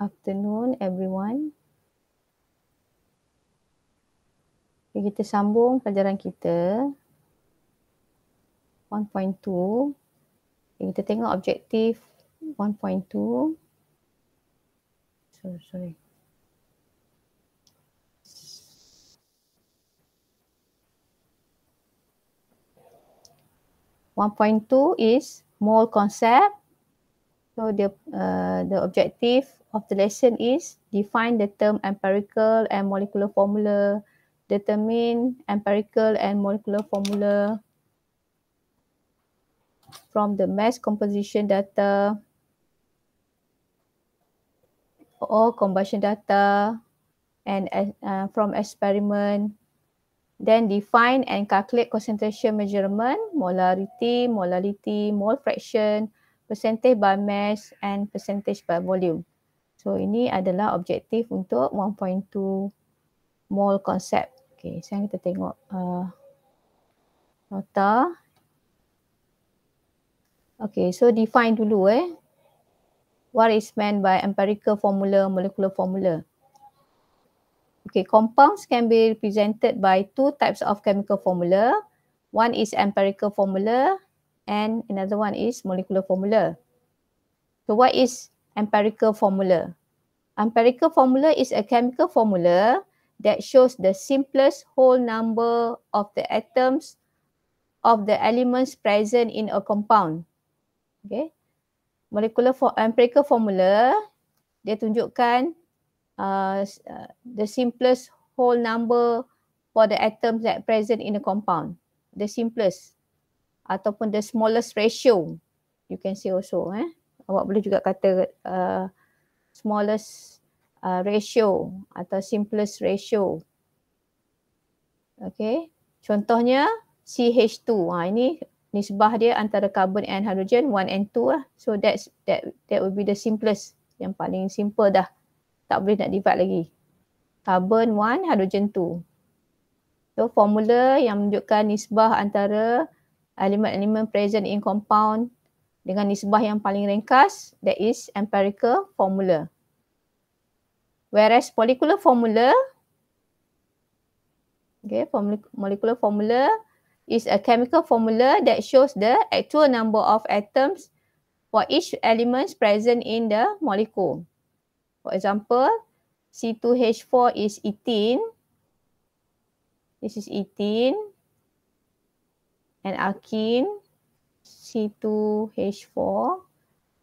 afternoon everyone. Okay, kita sambung pelajaran kita. 1.2. Okay, kita tengok objektif 1.2. Sorry, sorry. One point two is mole concept. So the uh, the objective of the lesson is define the term empirical and molecular formula, determine empirical and molecular formula from the mass composition data or combustion data and uh, uh from experiment then define and calculate concentration measurement molarity molality mole fraction percentage by mass and percentage by volume So ini adalah objektif untuk 1.2 mol konsep. Okey, sekarang kita tengok uh, nota. Okey, so define dulu eh. What is meant by empirical formula, molecular formula? Okay, compounds can be represented by two types of chemical formula. One is empirical formula and another one is molecular formula. So what is empirical formula. Empirical formula is a chemical formula that shows the simplest whole number of the atoms of the elements present in a compound. Okay. Molecular for empirical formula, dia tunjukkan uh, uh, the simplest whole number for the atoms that present in a compound. The simplest ataupun the smallest ratio. You can see also. Eh? awak boleh juga kata uh, smallest uh, ratio atau simplest ratio. Okay. Contohnya CH2. Ha, ini nisbah dia antara carbon and hydrogen 1 and 2 lah. So that's, that, that will be the simplest. Yang paling simple dah. Tak boleh nak divide lagi. Carbon 1, hydrogen 2. So formula yang menunjukkan nisbah antara elemen-elemen present in compound dengan nisbah yang paling ringkas that is empirical formula. Whereas molecular formula okay, molecular formula is a chemical formula that shows the actual number of atoms for each element present in the molecule. For example, C2H4 is ethene. This is ethene, And alkene C2H4.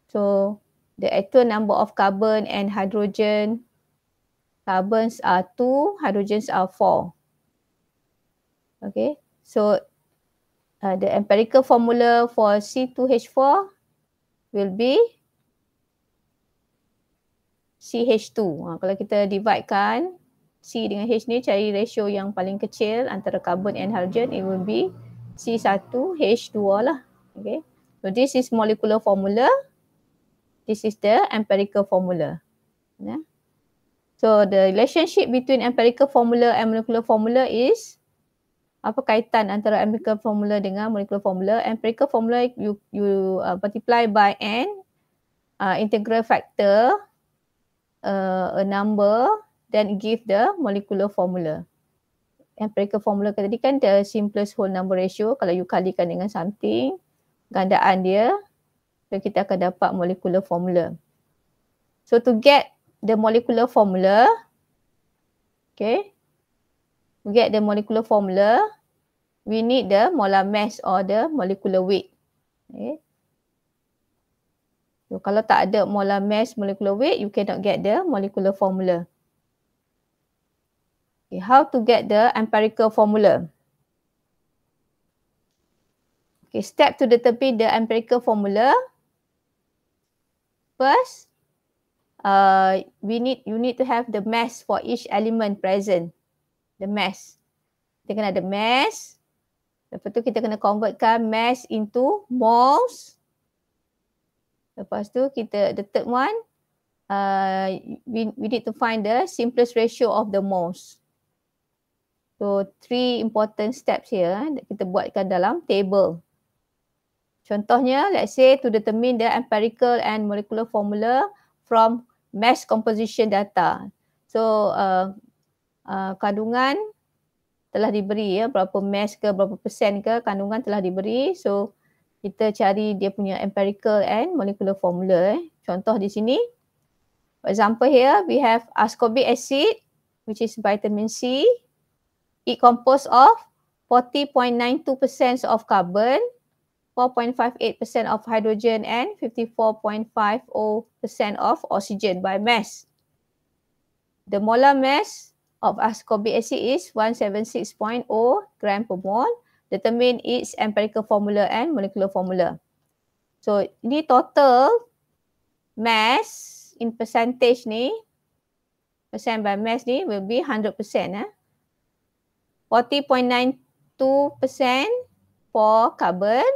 So the actual number of carbon and hydrogen carbons are 2, hydrogens are 4. Okay, so uh, the empirical formula for C2H4 will be CH2. Ha, kalau kita divide kan C dengan H ni cari ratio yang paling kecil antara carbon and hydrogen it will be C1H2 lah. Okay. So this is molecular formula. This is the empirical formula. Yeah. So the relationship between empirical formula and molecular formula is apa kaitan antara empirical formula dengan molecular formula? Empirical formula you you uh, multiply by n uh, integral factor uh, a number then give the molecular formula. Empirical formula tadi kan the simplest whole number ratio kalau you kalikan dengan something gandaan dia so kita akan dapat molecular formula so to get the molecular formula okay to get the molecular formula we need the molar mass or the molecular weight okay so kalau tak ada molar mass molecular weight you cannot get the molecular formula okay how to get the empirical formula Okay, step to the tepi the empirical formula. First, uh, we need you need to have the mass for each element present. The mass. Kita kena ada mass. Lepas tu kita kena convertkan mass into moles. Lepas tu kita, the third one, uh, we, we need to find the simplest ratio of the moles. So, three important steps here. Eh, kita buatkan dalam table. Contohnya, let's say to determine the empirical and molecular formula from mass composition data. So, uh, uh, kandungan telah diberi ya, berapa mass ke, berapa persen ke kandungan telah diberi. So, kita cari dia punya empirical and molecular formula. Eh. Contoh di sini, for example here, we have ascorbic acid which is vitamin C. It composed of 40.92% of carbon 4.58% of hydrogen and 54.50% of oxygen by mass. The molar mass of ascorbic acid is 176.0 gram per mole. Determine its empirical formula and molecular formula. So, ini total mass in percentage ni, percent by mass ni will be 100%. Eh. 40.92% for carbon,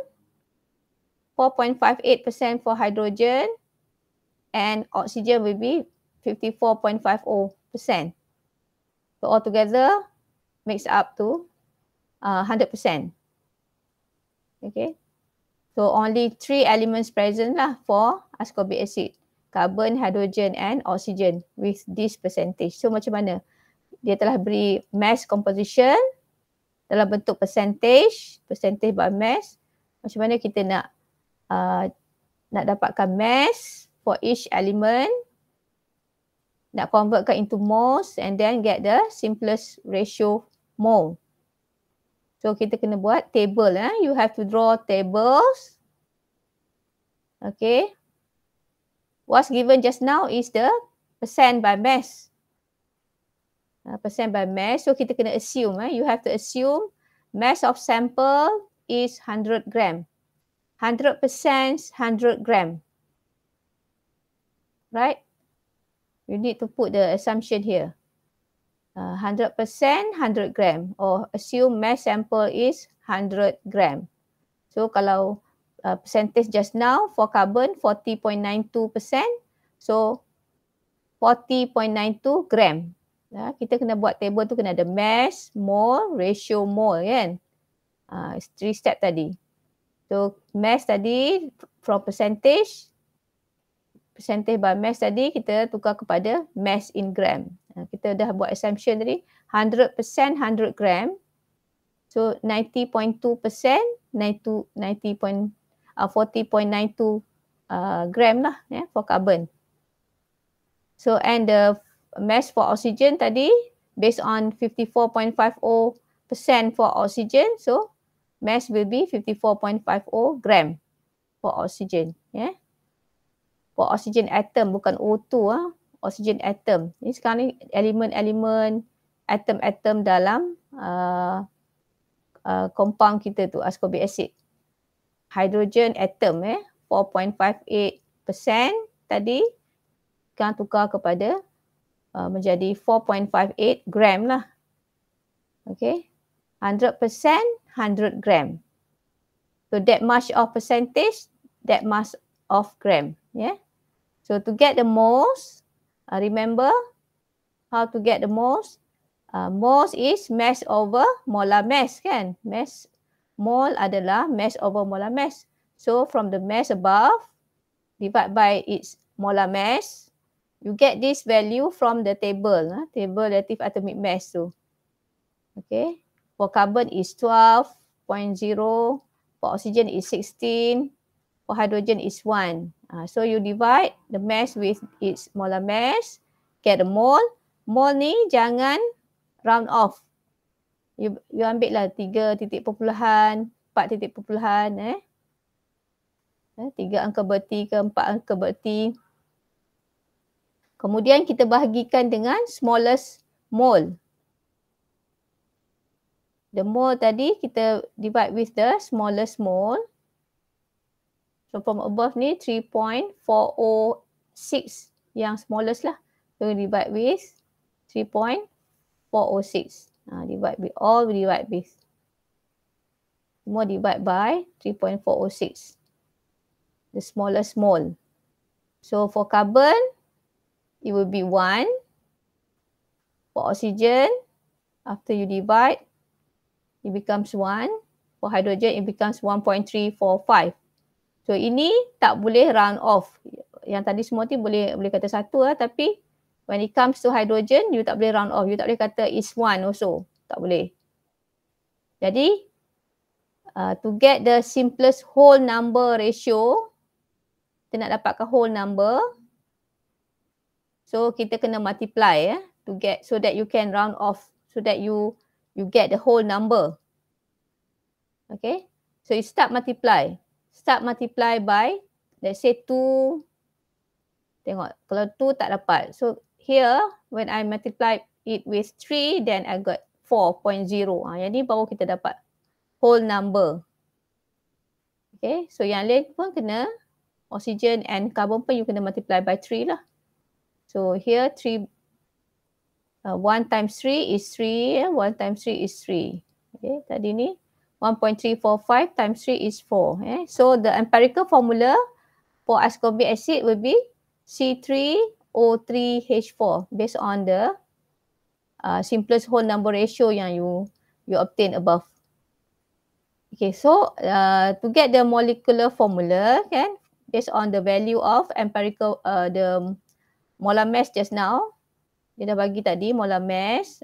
4.58% for hydrogen and oxygen will be 54.50%. So altogether makes up to uh, 100%. Okay. So only three elements present lah for ascorbic acid. Carbon, hydrogen and oxygen with this percentage. So macam mana? Dia telah beri mass composition dalam bentuk percentage, percentage by mass. Macam mana kita nak Uh, nak dapatkan mass for each element nak convertkan into moles and then get the simplest ratio mole so kita kena buat table eh you have to draw tables okay what's given just now is the percent by mass uh, percent by mass so kita kena assume eh you have to assume mass of sample is 100 gram 100% gram. Right? You need to put the assumption here. Uh, 100% 100 gram or assume mass sample is 100 gram. So kalau uh, percentage just now for carbon 40.92%, so 40.92 gram. Ya, kita kena buat table tu kena ada mass, mole, ratio mole kan. Ah uh, three step tadi. So mass tadi from percentage percentage by mass tadi kita tukar kepada mass in gram. Ha, kita dah buat assumption tadi 100% 100 gram. So 90.2% 90 90.40.92 uh, gram lah ya yeah, for carbon. So and the mass for oxygen tadi based on 54.50% for oxygen so mass will be 54.50 gram for oxygen. Yeah. Ya. For oxygen atom, bukan O2. Ha? Ah. Oxygen atom. Ini sekarang ni elemen-elemen, atom-atom dalam uh, uh, compound kita tu, ascorbic acid. Hydrogen atom ya. eh, 4.58% tadi kan tukar kepada uh, menjadi 4.58 gram lah. Okay. 100 gram. So that much of percentage, that much of gram. Yeah. So to get the moles, uh, remember how to get the moles? Uh, moles is mass over molar mass, kan? Mass, mole adalah mass over molar mass. So from the mass above, divide by its molar mass, you get this value from the table. Huh? Ha? Table relative atomic mass tu. Okay for carbon is 12.0 for oxygen is 16 for hydrogen is 1 uh, ah, so you divide the mass with its molar mass get the mole mole ni jangan round off you you ambil lah 3 titik perpuluhan 4 titik perpuluhan eh, eh tiga angka berti ke empat angka berti. Kemudian kita bahagikan dengan smallest mole. The mole tadi kita divide with the smallest mole. So from above ni 3.406 yang smallest lah. So divide with 3.406. Uh, ha, divide with all we divide with. Semua divide by 3.406. The smallest mole. So for carbon, it will be 1. For oxygen, after you divide, it becomes 1. For hydrogen, it becomes 1.345. So, ini tak boleh round off. Yang tadi semua tu boleh boleh kata satu lah. Tapi, when it comes to hydrogen, you tak boleh round off. You tak boleh kata it's 1 also. Tak boleh. Jadi, uh, to get the simplest whole number ratio, kita nak dapatkan whole number. So, kita kena multiply. Eh, to get So that you can round off. So that you you get the whole number. Okay, so you start multiply. Start multiply by, let's say 2. Tengok, kalau 2 tak dapat. So here, when I multiply it with 3, then I got 4.0. Ha, ah, yang ni baru kita dapat whole number. Okay, so yang lain pun kena oksigen and carbon pun you kena multiply by 3 lah. So here 3 1 uh, times 3 is 3. Yeah? 1 times 3 is 3. Okay, tadi ni 1.345 times 3 is 4. Yeah? So the empirical formula for ascorbic acid will be C3O3H4 based on the uh, simplest whole number ratio yang you you obtain above. Okay, so uh, to get the molecular formula, okay, based on the value of empirical, uh, the molar mass just now, dia dah bagi tadi molar mass.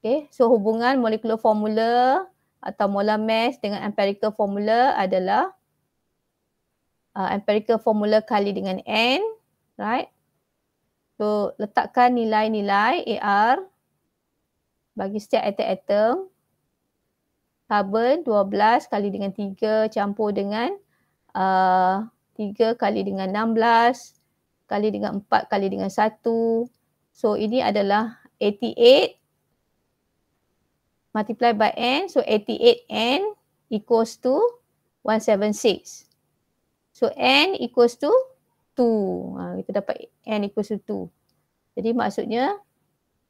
Okay, so hubungan molecular formula atau molar mass dengan empirical formula adalah uh, empirical formula kali dengan N, right? So, letakkan nilai-nilai AR bagi setiap atom-atom. Carbon 12 kali dengan 3 campur dengan uh, 3 kali dengan 16 kali dengan 4 kali dengan 1 So ini adalah 88 multiply by n. So 88n equals to 176. So n equals to 2. Ha, kita dapat n equals to 2. Jadi maksudnya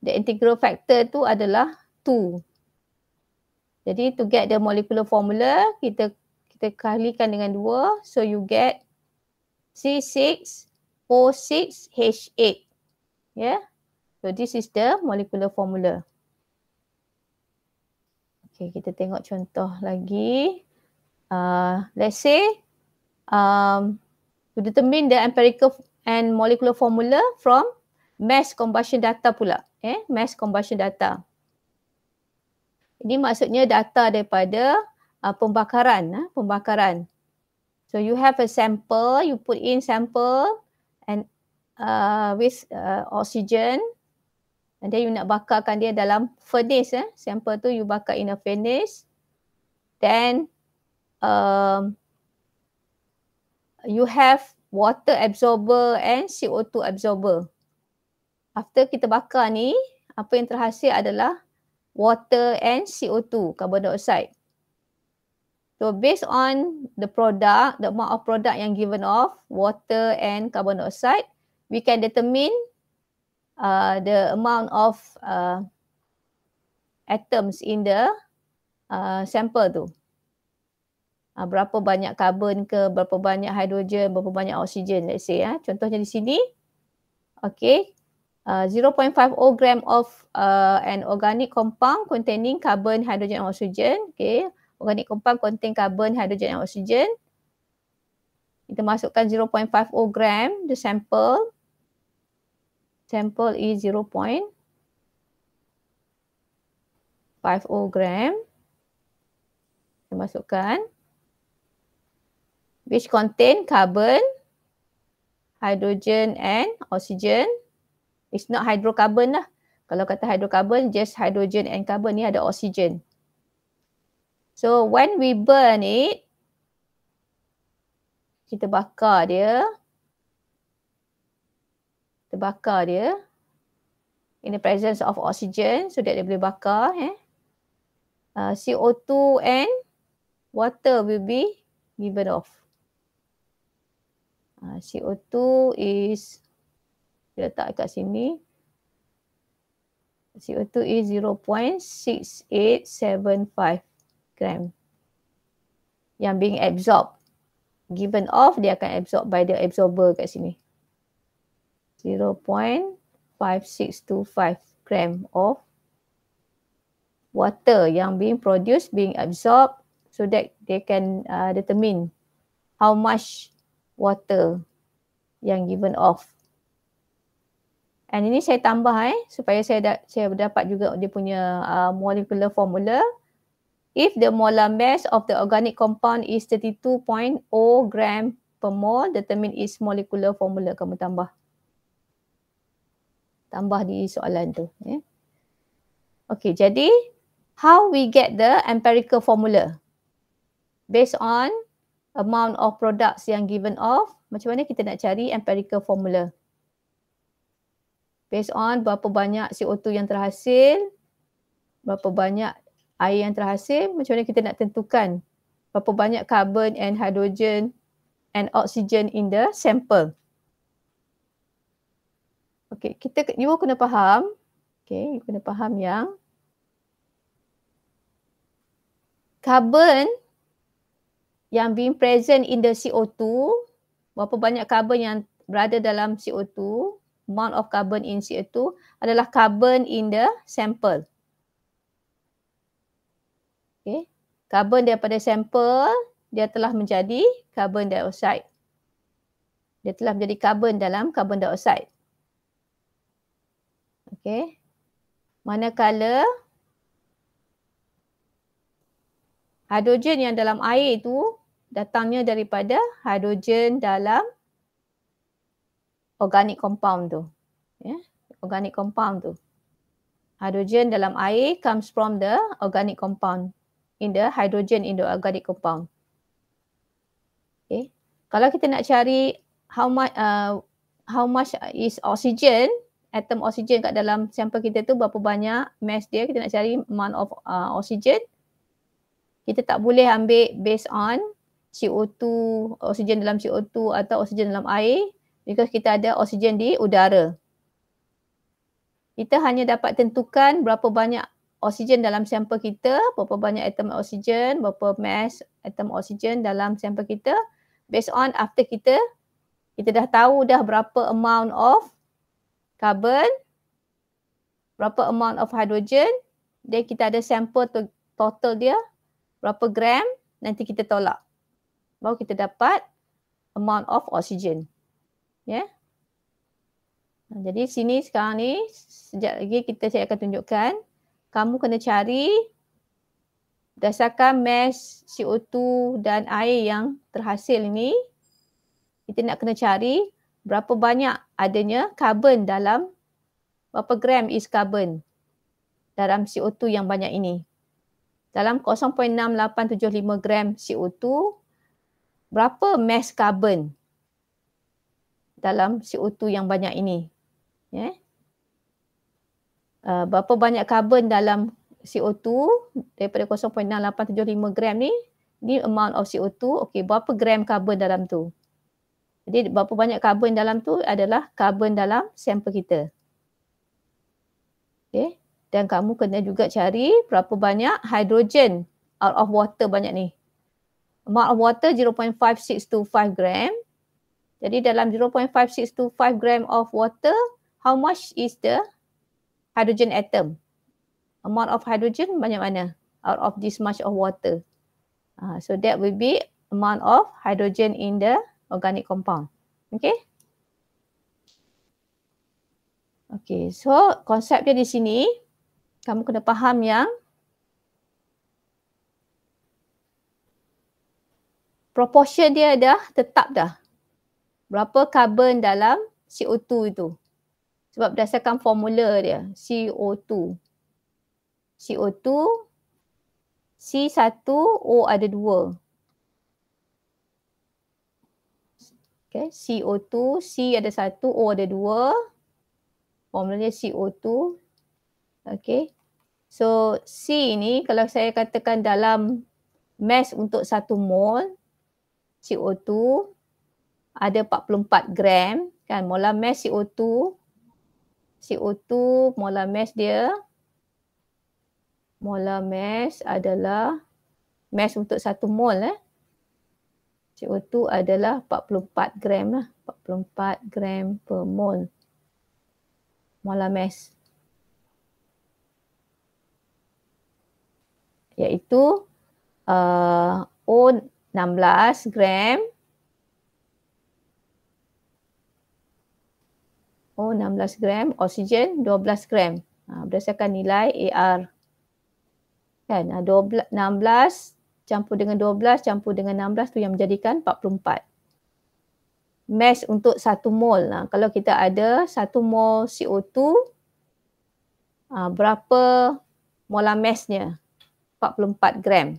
the integral factor tu adalah 2. Jadi to get the molecular formula kita kita kalikan dengan 2. So you get C6O6H8. Ya. Yeah? So this is the molecular formula. Okay, kita tengok contoh lagi. Uh, let's say um, to determine the empirical and molecular formula from mass combustion data pula. Eh, mass combustion data. Ini maksudnya data daripada uh, pembakaran. Eh, pembakaran. So you have a sample, you put in sample and uh, with uh, oxygen. And then you nak bakarkan dia dalam furnace eh. Sample tu you bakar in a furnace. Then um, you have water absorber and CO2 absorber. After kita bakar ni, apa yang terhasil adalah water and CO2, carbon dioxide. So based on the product, the amount of product yang given off, water and carbon dioxide, we can determine uh, the amount of uh, atoms in the uh, sample tu. Uh, berapa banyak karbon ke, berapa banyak hidrogen, berapa banyak oksigen let's say. Eh. Contohnya di sini, okay. Uh, 0.5 og gram of uh, an organic compound containing carbon, hydrogen and oxygen. Okay. Organic compound contain carbon, hydrogen and oxygen. Kita masukkan 0.5 og gram the sample sample is 0.50 gram. Saya masukkan. Which contain carbon, hydrogen and oxygen. It's not hydrocarbon lah. Kalau kata hydrocarbon, just hydrogen and carbon ni ada oxygen. So when we burn it, kita bakar dia bakar dia in the presence of oxygen so that dia boleh bakar eh uh, CO2 and water will be given off uh, CO2 is dia letak kat sini CO2 is 0.6875 gram yang being absorbed given off dia akan absorb by the absorber kat sini 0.5625 gram of water yang being produced, being absorbed so that they can uh, determine how much water yang given off. And ini saya tambah eh, supaya saya, da- saya dapat juga dia punya uh, molecular formula. If the molar mass of the organic compound is 32.0 gram per mole, determine its molecular formula. Kamu tambah tambah di soalan tu. Eh. Ya. Okay, jadi how we get the empirical formula? Based on amount of products yang given off, macam mana kita nak cari empirical formula? Based on berapa banyak CO2 yang terhasil, berapa banyak air yang terhasil, macam mana kita nak tentukan berapa banyak carbon and hydrogen and oxygen in the sample. Okey, kita you kena faham. okay, you kena faham yang carbon yang being present in the CO2, berapa banyak carbon yang berada dalam CO2, amount of carbon in CO2 adalah carbon in the sample. Okay, carbon daripada sample dia telah menjadi carbon dioxide. Dia telah menjadi carbon dalam carbon dioxide. Okey. Manakala hidrogen yang dalam air itu datangnya daripada hidrogen dalam organic compound tu. Yeah. Organic compound tu. Hidrogen dalam air comes from the organic compound. In the hydrogen in the organic compound. Okay. Kalau kita nak cari how much uh, how much is oxygen atom oksigen kat dalam sampel kita tu berapa banyak mass dia kita nak cari amount of uh, oksigen kita tak boleh ambil based on CO2 oksigen dalam CO2 atau oksigen dalam air because kita ada oksigen di udara kita hanya dapat tentukan berapa banyak oksigen dalam sampel kita berapa banyak atom oksigen berapa mass atom oksigen dalam sampel kita based on after kita kita dah tahu dah berapa amount of carbon, berapa amount of hydrogen, then kita ada sampel to total dia, berapa gram, nanti kita tolak. Baru kita dapat amount of oxygen. Ya. Yeah. Ha, jadi sini sekarang ni, sejak lagi kita saya akan tunjukkan, kamu kena cari berdasarkan mass CO2 dan air yang terhasil ini, kita nak kena cari berapa banyak adanya karbon dalam berapa gram is carbon dalam CO2 yang banyak ini. Dalam 0.6875 gram CO2 berapa mass carbon dalam CO2 yang banyak ini. Yeah. Uh, berapa banyak karbon dalam CO2 daripada 0.6875 gram ni ni amount of CO2 okey berapa gram karbon dalam tu jadi berapa banyak karbon dalam tu adalah karbon dalam sampel kita. Okay. Dan kamu kena juga cari berapa banyak hidrogen out of water banyak ni. Amount of water 0.5625 gram. Jadi dalam 0.5625 gram of water, how much is the hydrogen atom? Amount of hydrogen banyak mana out of this much of water? Uh, so that will be amount of hydrogen in the organic compound. Okay. Okay, so konsepnya di sini, kamu kena faham yang proportion dia dah tetap dah. Berapa karbon dalam CO2 itu. Sebab berdasarkan formula dia, CO2. CO2, C1, O ada dua. Okay, CO2, C ada satu, O ada dua. Formulanya CO2. Okay. So C ni kalau saya katakan dalam mass untuk satu mol CO2 ada 44 gram kan molar mass CO2 CO2 molar mass dia molar mass adalah mass untuk satu mol eh CO2 adalah 44 gram lah. 44 gram per mol. Molar mass. Iaitu uh, O16 gram. O16 gram. Oksigen 12 gram. Ha, berdasarkan nilai AR. Kan? 12, 16 gram campur dengan 12 campur dengan 16 tu yang menjadikan 44. Mass untuk satu mol. Nah, kalau kita ada satu mol CO2 uh, ah, berapa molar massnya? 44 gram.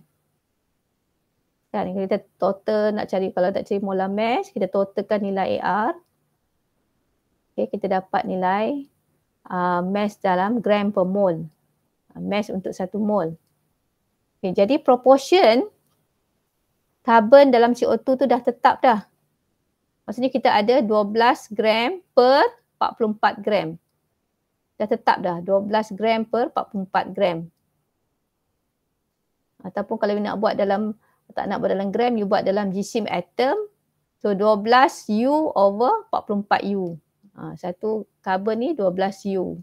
Dan kita total nak cari kalau tak cari molar mass kita totalkan nilai AR. Okay, kita dapat nilai uh, ah, mass dalam gram per mol. Uh, ah, mass untuk satu mol. Okay, jadi proportion karbon dalam CO2 tu dah tetap dah. Maksudnya kita ada 12 gram per 44 gram. Dah tetap dah 12 gram per 44 gram. Ataupun kalau you nak buat dalam, tak nak buat dalam gram, you buat dalam jisim atom. So 12 U over 44 U. Ha, satu karbon ni 12 U.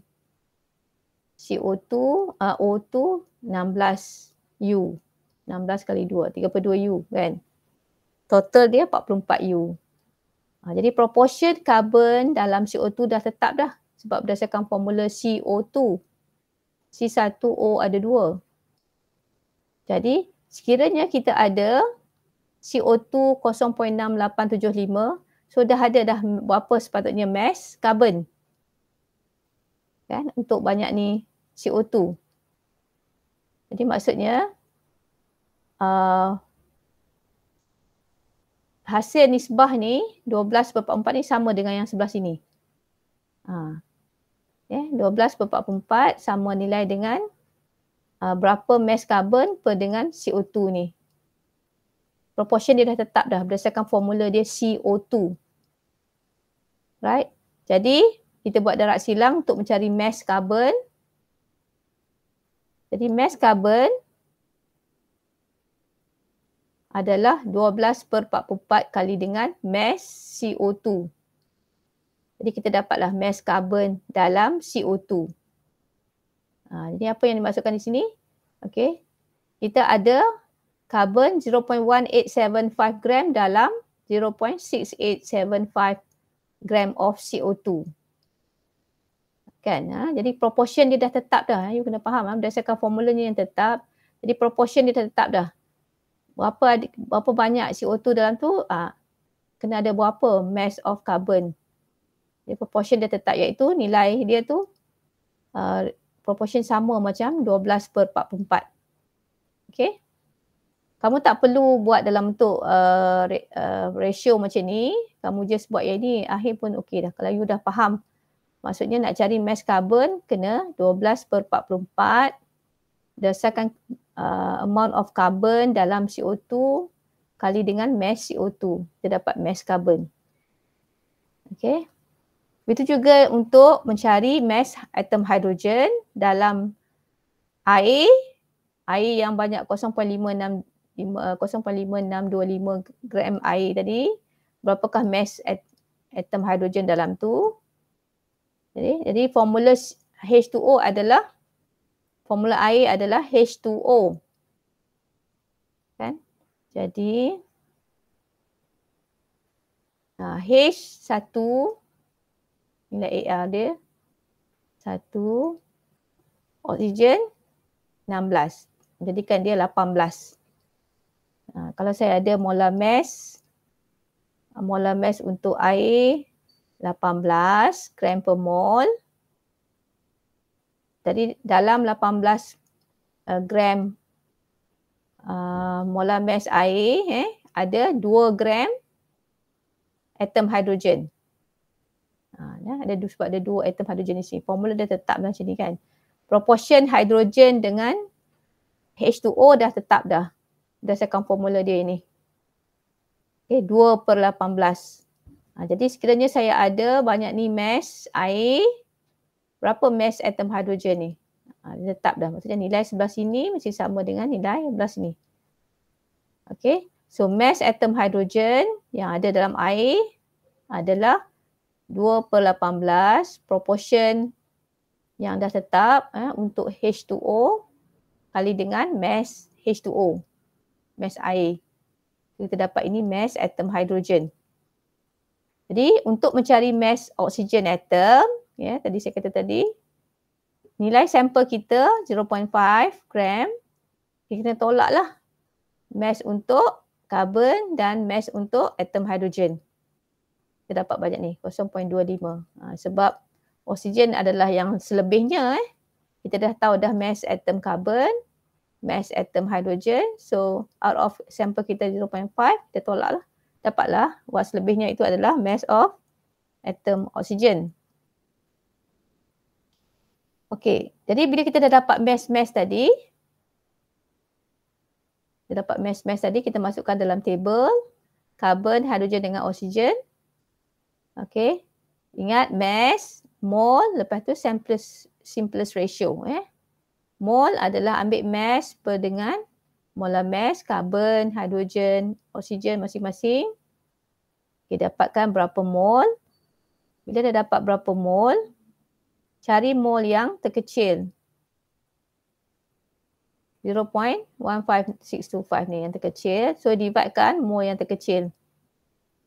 CO2, uh, O2 16 U. U. 16 kali 2, 32 U kan. Total dia 44 U. Ha, jadi proportion carbon dalam CO2 dah tetap dah sebab berdasarkan formula CO2. C1O ada 2. Jadi sekiranya kita ada CO2 0.6875 so dah ada dah berapa sepatutnya mass carbon kan untuk banyak ni CO2 jadi maksudnya uh, hasil nisbah ni 12.4 ni sama dengan yang sebelah sini. Uh, yeah, 12.4 sama nilai dengan uh, berapa mass carbon per dengan CO2 ni. Proportion dia dah tetap dah berdasarkan formula dia CO2. Right? Jadi kita buat darat silang untuk mencari mass carbon 12.4 jadi mass carbon adalah 12 per 44 kali dengan mass CO2. Jadi kita dapatlah mass carbon dalam CO2. Ha, jadi apa yang dimasukkan di sini? Okey. Kita ada carbon 0.1875 gram dalam 0.6875 gram of CO2 kan ha? jadi proportion dia dah tetap dah ha? you kena faham ha? berdasarkan formulanya yang tetap jadi proportion dia dah tetap dah berapa berapa banyak CO2 dalam tu ha? kena ada berapa mass of carbon jadi proportion dia tetap iaitu nilai dia tu uh, proportion sama macam 12 per 44 okay kamu tak perlu buat dalam bentuk uh, ratio macam ni. Kamu just buat yang ni, akhir pun okey dah. Kalau you dah faham Maksudnya nak cari mass carbon kena 12 per 44 dasarkan uh, amount of carbon dalam CO2 kali dengan mass CO2. Kita dapat mass carbon. Okay. Begitu juga untuk mencari mass atom hydrogen dalam air. Air yang banyak 0.56, 0.5625 uh, gram air tadi. Berapakah mass atom hydrogen dalam tu? Jadi, jadi formula H2O adalah formula air adalah H2O. Kan? Jadi uh, ah, H1 nilai AR dia 1 oksigen 16. Jadikan dia 18. Uh, ah, kalau saya ada molar mass ah, molar mass untuk air 18 gram per mol. Jadi dalam 18 uh, eh, gram uh, molar mass air eh, ada 2 gram atom hidrogen. Ha, ya, ada sebab ada dua atom hidrogen di sini. Formula dia tetap macam ni kan. Proportion hidrogen dengan H2O dah tetap dah. Berdasarkan formula dia ini. Okay, eh, 2 per 18. Ha, jadi sekiranya saya ada banyak ni mass air, berapa mass atom hidrogen ni? Ha, tetap dah. Maksudnya nilai sebelah sini mesti sama dengan nilai sebelah sini. Okay. So mass atom hidrogen yang ada dalam air adalah 2 per 18 proportion yang dah tetap eh, untuk H2O kali dengan mass H2O. Mass air. Kita dapat ini mass atom hidrogen. Jadi untuk mencari mass oxygen atom, ya yeah, tadi saya kata tadi, nilai sampel kita 0.5 gram, kita tolaklah mass untuk carbon dan mass untuk atom hidrogen. Kita dapat banyak ni, 0.25. Ha, sebab oksigen adalah yang selebihnya eh. Kita dah tahu dah mass atom carbon, mass atom hidrogen. So out of sampel kita 0.5, kita tolak lah dapatlah wat selebihnya itu adalah mass of atom oksigen. Okey, jadi bila kita dah dapat mass-mass tadi, kita dapat mass-mass tadi, kita masukkan dalam table carbon, hidrogen dengan oksigen. Okey, ingat mass, mole, lepas tu simplest, simplest ratio. Eh. Mole adalah ambil mass per dengan molar mass karbon, hidrogen, oksigen masing-masing. Dia dapatkan berapa mol. Bila dah dapat berapa mol, cari mol yang terkecil. 0.15625 ni yang terkecil. So divide mol yang terkecil.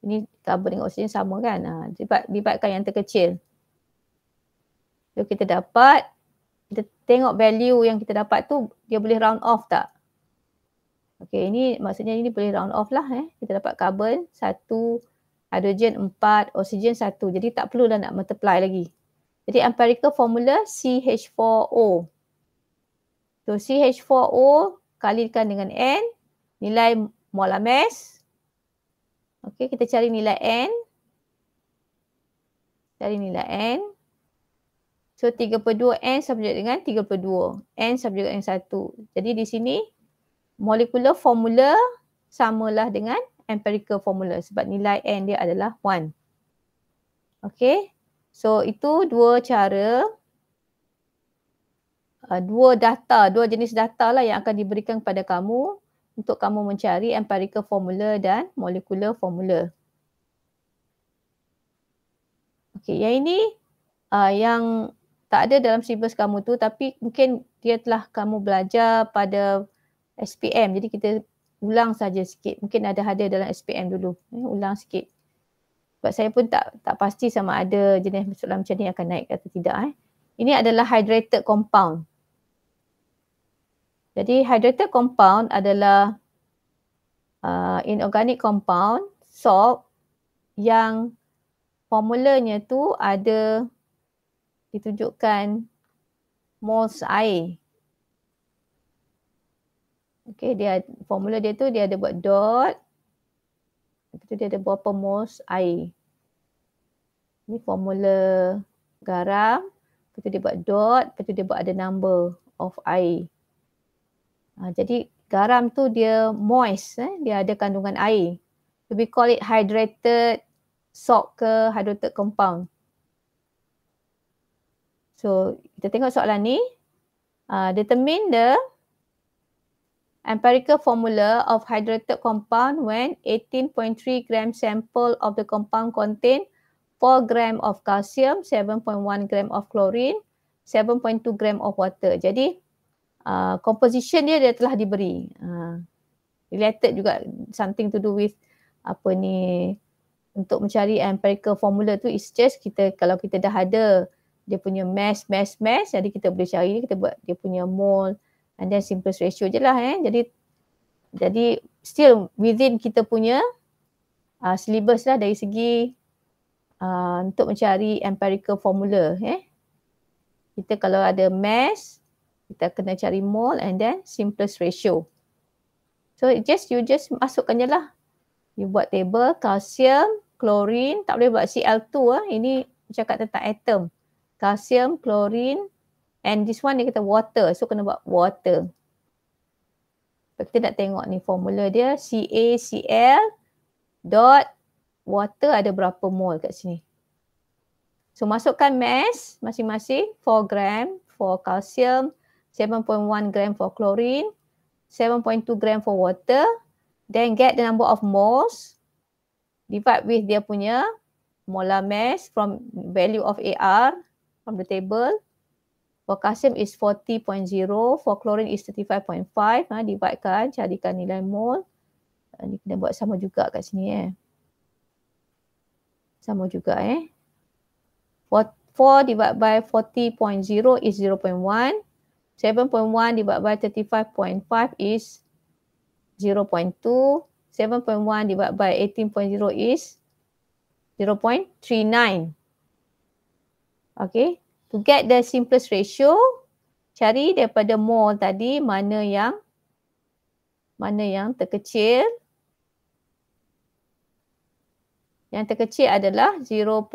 Ini karbon dengan oksigen sama kan? Ha, divide, divide yang terkecil. So kita dapat, kita tengok value yang kita dapat tu dia boleh round off tak? Okey, ini maksudnya ini boleh round off lah eh. Kita dapat karbon satu, hidrogen empat, oksigen satu. Jadi tak perlu dah nak multiply lagi. Jadi empirical formula CH4O. So CH4O kalikan dengan N, nilai molar mass. Okey, kita cari nilai N. Cari nilai N. So 3 per 2 N sama dengan 3 per 2. N sama dengan 1. Jadi di sini molecular formula samalah dengan empirical formula sebab nilai n dia adalah 1. Okay. So itu dua cara, uh, dua data, dua jenis data lah yang akan diberikan kepada kamu untuk kamu mencari empirical formula dan molecular formula. Okay, yang ini uh, yang tak ada dalam syllabus kamu tu tapi mungkin dia telah kamu belajar pada SPM. Jadi kita ulang saja sikit. Mungkin ada hadir dalam SPM dulu. Eh, ulang sikit. Sebab saya pun tak tak pasti sama ada jenis soalan macam ni akan naik atau tidak. Eh. Ini adalah hydrated compound. Jadi hydrated compound adalah uh, inorganic compound, salt yang formulanya tu ada ditunjukkan moles air. Okey, dia formula dia tu dia ada buat dot. Lepas tu dia ada berapa mols air. Ini formula garam. Lepas tu dia buat dot. Lepas tu dia buat ada number of air. Ah, ha, jadi garam tu dia moist. Eh? Dia ada kandungan air. So we call it hydrated salt ke hydrated compound. So kita tengok soalan ni. Uh, determine the empirical formula of hydrated compound when 18.3 gram sample of the compound contain 4 gram of calcium, 7.1 gram of chlorine, 7.2 gram of water. Jadi uh, composition dia dia telah diberi. Uh, related juga something to do with apa ni untuk mencari empirical formula tu is just kita kalau kita dah ada dia punya mass mass mass jadi kita boleh cari kita buat dia punya mole and then simple ratio je lah eh. Jadi jadi still within kita punya uh, syllabus lah dari segi uh, untuk mencari empirical formula eh. Kita kalau ada mass, kita kena cari mole and then simplest ratio. So it just you just masukkan je lah. You buat table calcium, chlorine, tak boleh buat Cl2 lah. Eh. Ini cakap tentang atom. Calcium, chlorine, And this one dia kata water. So kena buat water. So, kita nak tengok ni formula dia. CaCl dot water ada berapa mol kat sini. So masukkan mass masing-masing 4 gram for calcium, 7.1 gram for chlorine, 7.2 gram for water. Then get the number of moles divide with dia punya molar mass from value of AR from the table. For calcium is 40.0, for chlorine is 35.5. Ha, divide kan, carikan nilai mol. Ha, kena buat sama juga kat sini eh. Sama juga eh. 4 divided by 40.0 is 0.1. 7.1 divided by 35.5 is 0.2. 7.1 divided by 18.0 is 0.39. Okay to get the simplest ratio cari daripada mole tadi mana yang mana yang terkecil yang terkecil adalah 0.1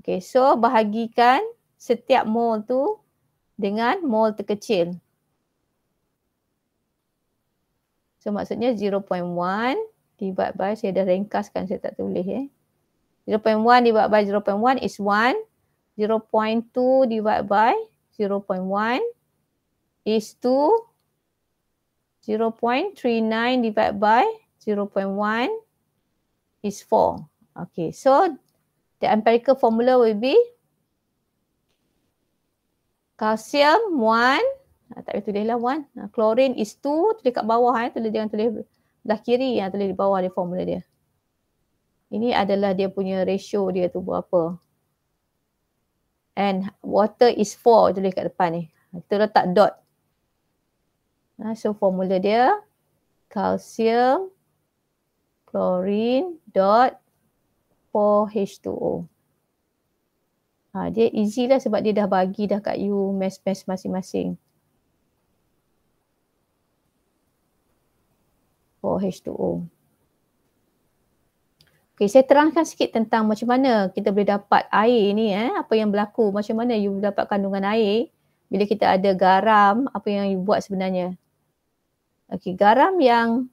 okey so bahagikan setiap mole tu dengan mole terkecil so maksudnya 0.1 divide by saya dah ringkaskan saya tak tulis eh 0.1 divide by 0.1 is 1 0.2 divided by 0.1 is to 0.39 divided by 0.1 is 4. Okay, so the empirical formula will be calcium 1, ah, tak boleh tulis lah 1, ah, chlorine is 2, tulis kat bawah, eh. tulis, jangan tulis belah kiri, yang tulis di bawah dia formula dia. Ini adalah dia punya ratio dia tu berapa. apa and water is 4 tulis kat depan ni. Kita letak dot. Nah, so formula dia calcium, chlorine dot 4H2O. Ha, ah, dia easy lah sebab dia dah bagi dah kat you mass-mass masing-masing. 4H2O. Okay, saya terangkan sikit tentang macam mana kita boleh dapat air ni eh. Apa yang berlaku, macam mana you dapat kandungan air bila kita ada garam, apa yang you buat sebenarnya. Okay, garam yang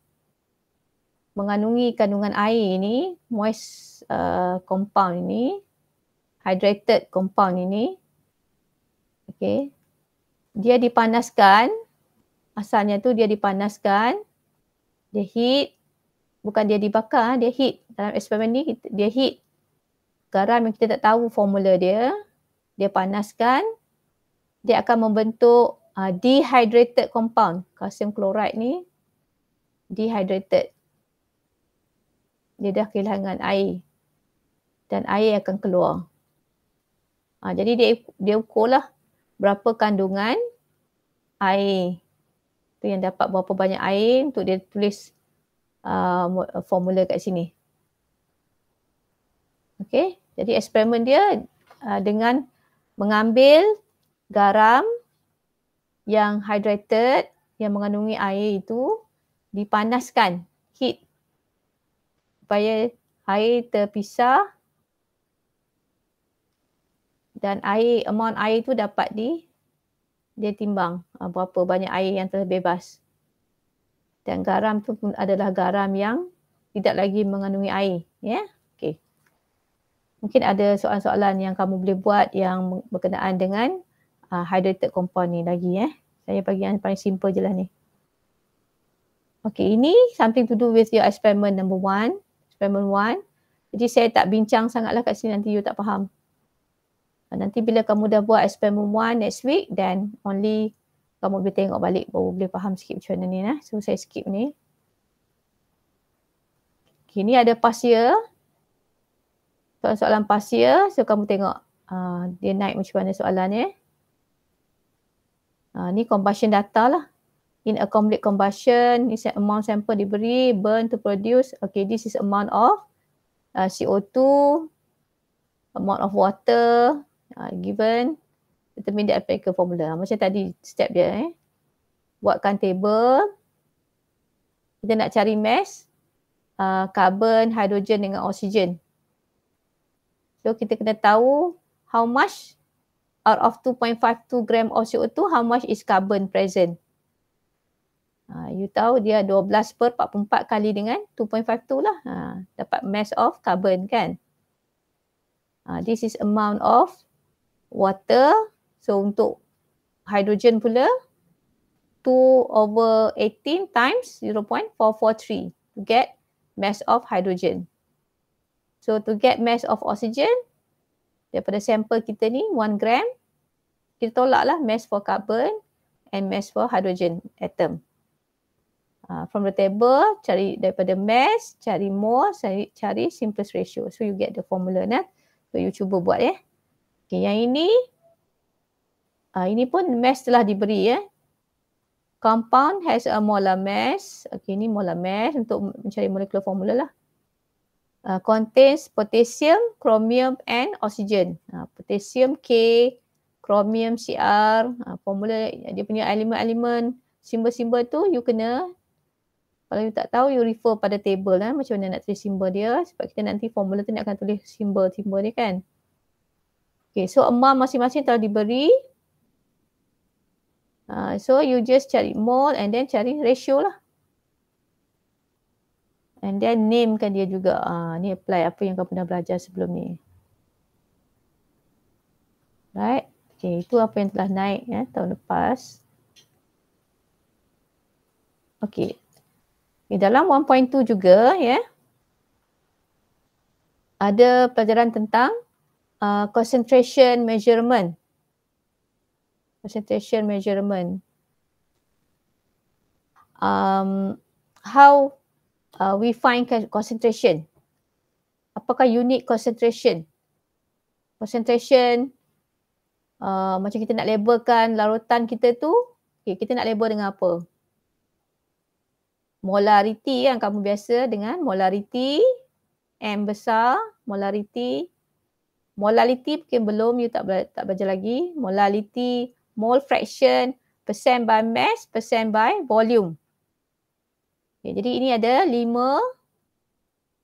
mengandungi kandungan air ini, moist uh, compound ini, hydrated compound ini, okay, dia dipanaskan, asalnya tu dia dipanaskan, dia heat, bukan dia dibakar, ah, dia heat dalam eksperimen ni, dia heat garam yang kita tak tahu formula dia, dia panaskan, dia akan membentuk uh, dehydrated compound, kalsium chloride ni, dehydrated. Dia dah kehilangan air dan air akan keluar. Uh, jadi dia, dia ukurlah berapa kandungan air tu yang dapat berapa banyak air untuk dia tulis Uh, uh, formula kat sini. Okey, jadi eksperimen dia uh, dengan mengambil garam yang hydrated yang mengandungi air itu dipanaskan, heat supaya air terpisah dan air amount air itu dapat di dia timbang uh, berapa banyak air yang telah bebas dan garam tu pun adalah garam yang tidak lagi mengandungi air ya yeah? okey mungkin ada soalan-soalan yang kamu boleh buat yang berkenaan dengan uh, hydrated compound ni lagi eh saya bagi yang paling simple jelah ni okey ini something to do with your experiment number one experiment one jadi saya tak bincang sangatlah kat sini nanti you tak faham nanti bila kamu dah buat experiment one next week then only kamu boleh tengok balik baru boleh faham sikit macam mana ni nah. Eh. So saya skip ni. Okay, ni ada pasir Soalan-soalan past So kamu tengok uh, dia naik macam mana soalan ni. Eh. Uh, ni combustion data lah. In a complete combustion, ni amount sample diberi, burn to produce. Okay, this is amount of uh, ah, CO2, amount of water uh, given determine the empirical formula. Ha, macam tadi step dia eh. Buatkan table. Kita nak cari mass karbon, uh, hidrogen dengan oksigen. So kita kena tahu how much out of 2.52 gram of CO2, how much is carbon present. Uh, you tahu dia 12 per 44 kali dengan 2.52 lah. Uh, dapat mass of carbon kan. Uh, this is amount of water So untuk hidrogen pula 2 over 18 times 0.443 to get mass of hydrogen. So to get mass of oxygen daripada sampel kita ni 1 gram kita tolaklah mass for carbon and mass for hydrogen atom. Uh, from the table cari daripada mass cari mole cari, cari simplest ratio so you get the formula nah so you cuba buat ya eh. okay yang ini Uh, ini pun mass telah diberi ya. Eh. Compound has a molar mass. Okay, ini molar mass untuk mencari molecular formula lah. Uh, contains potassium, chromium and oxygen. Uh, potassium K, chromium Cr, uh, formula dia punya elemen-elemen, simbol-simbol tu you kena kalau you tak tahu you refer pada table lah macam mana nak tulis simbol dia sebab kita nanti formula tu nak akan tulis simbol-simbol ni kan. Okay, so amount masing-masing telah diberi. Uh, so you just cari mole and then cari ratio lah. And then name kan dia juga. Uh, ni apply apa yang kau pernah belajar sebelum ni. Right. Okay, itu apa yang telah naik ya, tahun lepas. Okay. Di dalam 1.2 juga ya. Ada pelajaran tentang uh, concentration measurement concentration measurement. Um, how uh, we find concentration. Apakah unit concentration? Concentration, uh, macam kita nak labelkan larutan kita tu, okay, eh, kita nak label dengan apa? Molarity yang kamu biasa dengan molarity, M besar, molarity, molality mungkin belum, you tak, tak belajar lagi, molality, mole fraction, percent by mass, percent by volume. Okay, jadi ini ada lima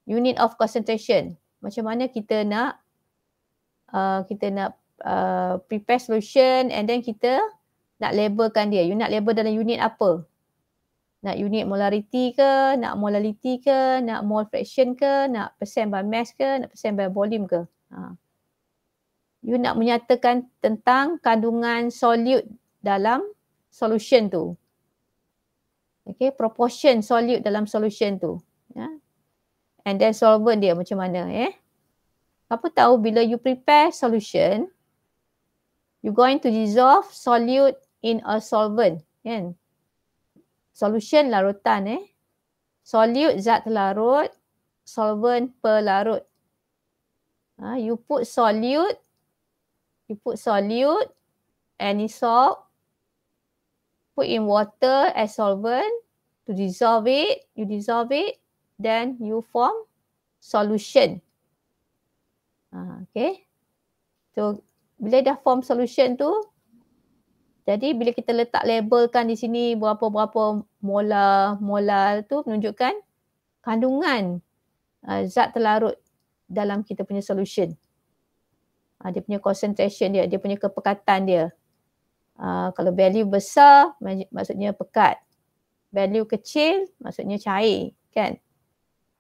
unit of concentration. Macam mana kita nak uh, kita nak uh, prepare solution and then kita nak labelkan dia. You nak label dalam unit apa? Nak unit molarity ke? Nak molality ke? Nak mole fraction ke? Nak percent by mass ke? Nak percent by volume ke? Haa you nak menyatakan tentang kandungan solute dalam solution tu. Okay, proportion solute dalam solution tu. Yeah. And then solvent dia macam mana eh. Apa tahu bila you prepare solution, you going to dissolve solute in a solvent. Kan? Solution larutan eh. Solute zat larut, solvent pelarut. Ha, you put solute you put solute any salt put in water as solvent to dissolve it you dissolve it then you form solution uh, okay so bila dah form solution tu jadi bila kita letak labelkan di sini berapa-berapa molar molar tu menunjukkan kandungan uh, zat terlarut dalam kita punya solution uh, dia punya concentration dia, dia punya kepekatan dia. Uh, kalau value besar maksudnya pekat. Value kecil maksudnya cair kan.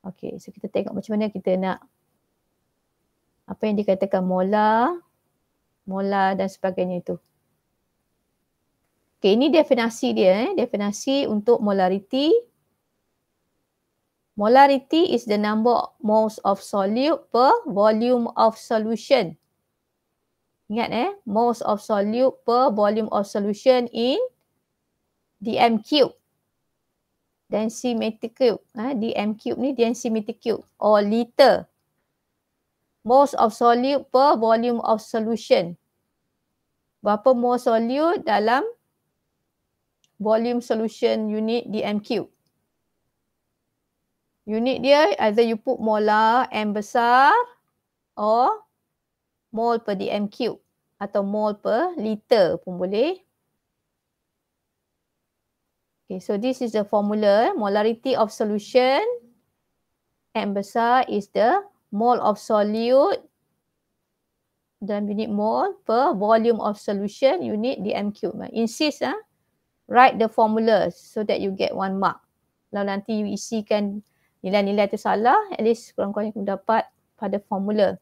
Okay so kita tengok macam mana kita nak apa yang dikatakan mola, mola dan sebagainya itu. Okay ini definasi dia eh. Definasi untuk molarity. Molarity is the number moles of solute per volume of solution. Ingat eh, moles of solute per volume of solution in dm cube. Density meter cube. Ha, dm cube ni density meter cube or liter. Moles of solute per volume of solution. Berapa moles solute dalam volume solution unit dm cube. Unit dia either you put molar m besar or Mol per dm cube atau mol per liter pun boleh. Okay, so this is the formula. Eh? Molarity of solution M besar is the mole of solute dan unit mole per volume of solution unit dm cube. Insist ah, write the formula so that you get one mark. Kalau nanti you isikan nilai-nilai tersalah, at least kurang-kurangnya dapat pada formula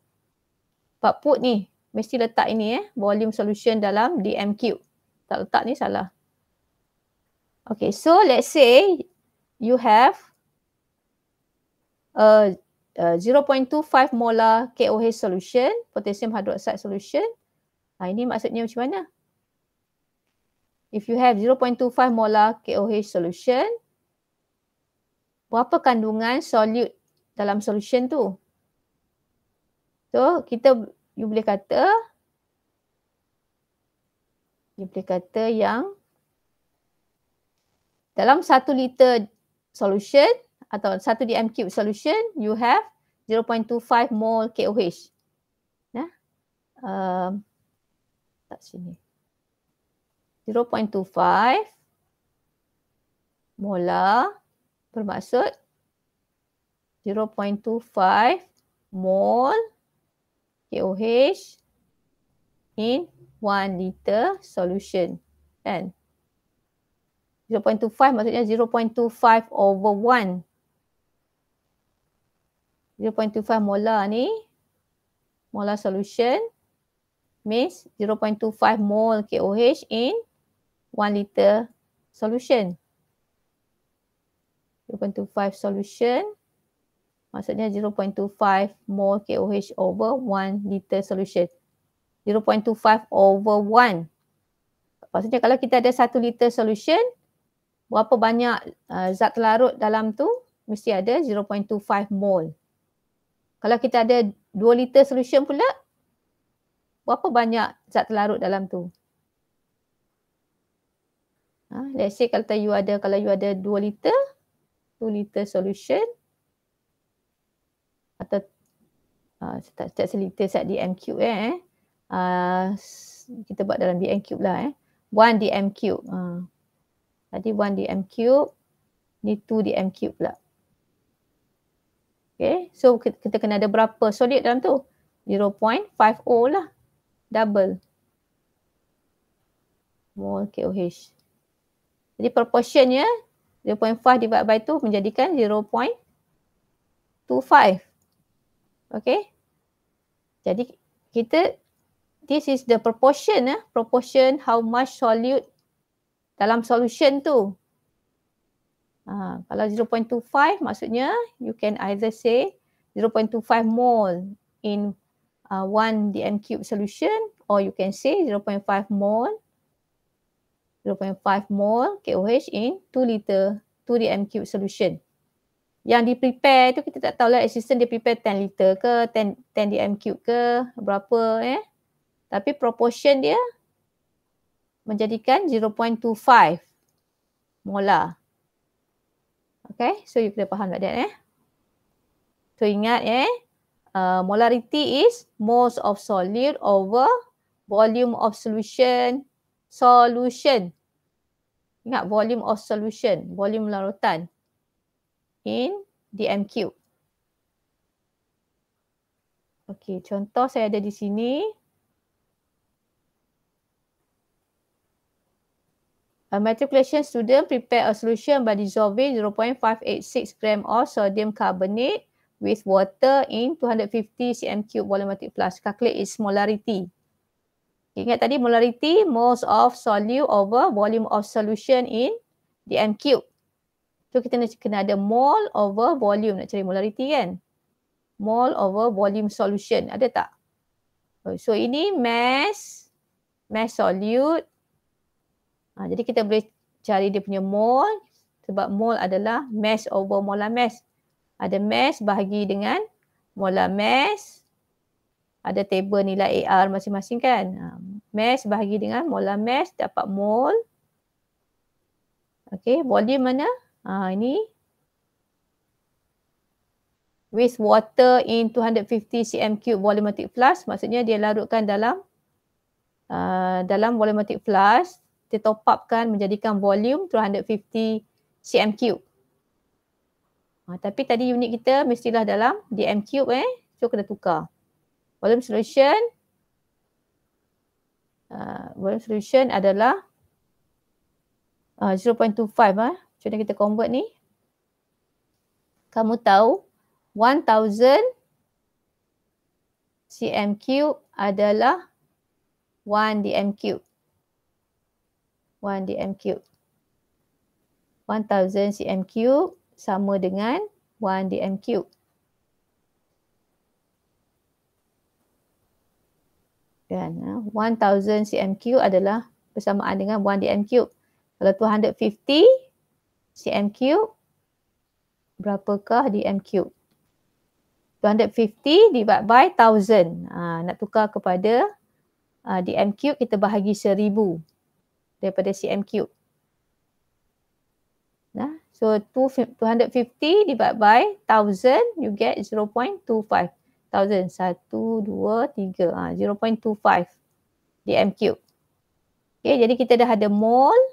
but put ni mesti letak ini eh volume solution dalam DM cube. Tak letak ni salah. Okay so let's say you have a, a 0.25 molar KOH solution, potassium hydroxide solution. Ha, ini maksudnya macam mana? If you have 0.25 molar KOH solution, berapa kandungan solute dalam solution tu? So kita you boleh kata you boleh kata yang dalam satu liter solution atau satu dm cube solution you have 0.25 mol KOH. Nah. Yeah. Um, tak sini. 0.25 molar bermaksud 0.25 mol KOH in 1 liter solution kan 0.25 maksudnya 0.25 over 1 0.25 molar ni molar solution means 0.25 mol KOH in 1 liter solution 0.25 solution 0.25 maksudnya 0.25 mol KOH over 1 liter solution. 0.25 over 1. Maksudnya kalau kita ada 1 liter solution, berapa banyak uh, zat terlarut dalam tu? Mesti ada 0.25 mol. Kalau kita ada 2 liter solution pula, berapa banyak zat terlarut dalam tu? Ha, let's say kalau you ada kalau you ada 2 liter 2 liter solution atau uh, setiap, setiap selita set DM cube eh. eh. Uh, kita buat dalam DM cube lah eh. 1 DM cube. Uh. Tadi 1 DM cube. Ni 2 DM cube pula. Okay. So kita, kita kena ada berapa solid dalam tu? 0.50 lah. Double. Mol KOH. Jadi proportionnya 0.5 divided by 2 menjadikan 0.25. Okay. Jadi kita this is the proportion eh. Proportion how much solute dalam solution tu. Ha, kalau 0.25 maksudnya you can either say 0.25 mole in uh, 1 dm cube solution or you can say 0.5 mole 0.5 mole KOH in 2 liter 2 dm cube solution yang di prepare tu kita tak tahu lah assistant dia prepare 10 liter ke 10, 10 dm cube ke berapa eh tapi proportion dia menjadikan 0.25 molar okay so you kena faham like eh so ingat eh uh, molarity is moles of solute over volume of solution solution ingat volume of solution volume larutan in DMQ. Okey, contoh saya ada di sini. A matriculation student prepare a solution by dissolving 0.586 gram of sodium carbonate with water in 250 cm cube volumetric flask. Calculate its molarity. Okay, ingat tadi molarity moles of solute over volume of solution in dm cube. So kita kena ada mole over volume nak cari molariti kan. Mole over volume solution ada tak? Oh, so ini mass, mass solute. Ha, jadi kita boleh cari dia punya mole sebab mole adalah mass over molar mass. Ada mass bahagi dengan molar mass. Ada table nilai AR masing-masing kan. Ha, mass bahagi dengan molar mass dapat mole. Okay volume mana? Ah ini waste water in 250 cm cube volumetric flush maksudnya dia larutkan dalam uh, dalam volumetric flush dia top upkan menjadikan volume 250 cm cube. Uh, tapi tadi unit kita mestilah dalam dm cube eh. So kena tukar. Volume solution uh, volume solution adalah uh, 0.25 ah. Eh. Contoh kita convert ni. Kamu tahu 1000 cm cube adalah 1 dm cube. 1 dm cube. 1000 cm cube sama dengan 1 dm cube. Dan 1000 cm cube adalah bersamaan dengan 1 dm cube. Kalau 250 cm cube berapakah dm cube 250 divided by 1000 ha, ah, nak tukar kepada uh, ah, dm cube kita bahagi 1000 daripada cm cube nah so 250 divided by 1000 you get 0.25 1000 1 2 3 ha, 0.25 dm cube okay jadi kita dah ada mole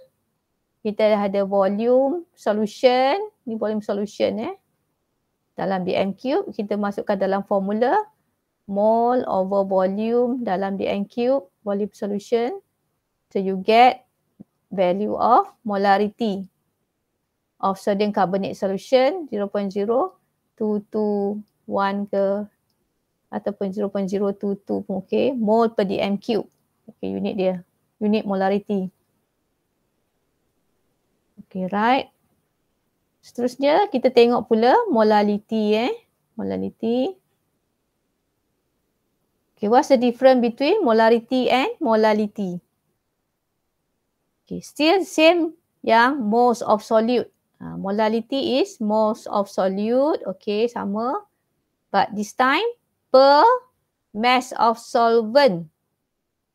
kita dah ada volume solution ni volume solution eh dalam BM cube kita masukkan dalam formula mole over volume dalam BM cube volume solution so you get value of molarity of sodium carbonate solution 0.0221 ke ataupun 0.022 pun okay mole per DM cube okay unit dia unit molarity Okay, right. Seterusnya kita tengok pula molality eh. Molality. Okay, what's the difference between molarity and molality? Okay, still same yang most of solute. Uh, ha, molality is most of solute. Okay, sama. But this time per mass of solvent.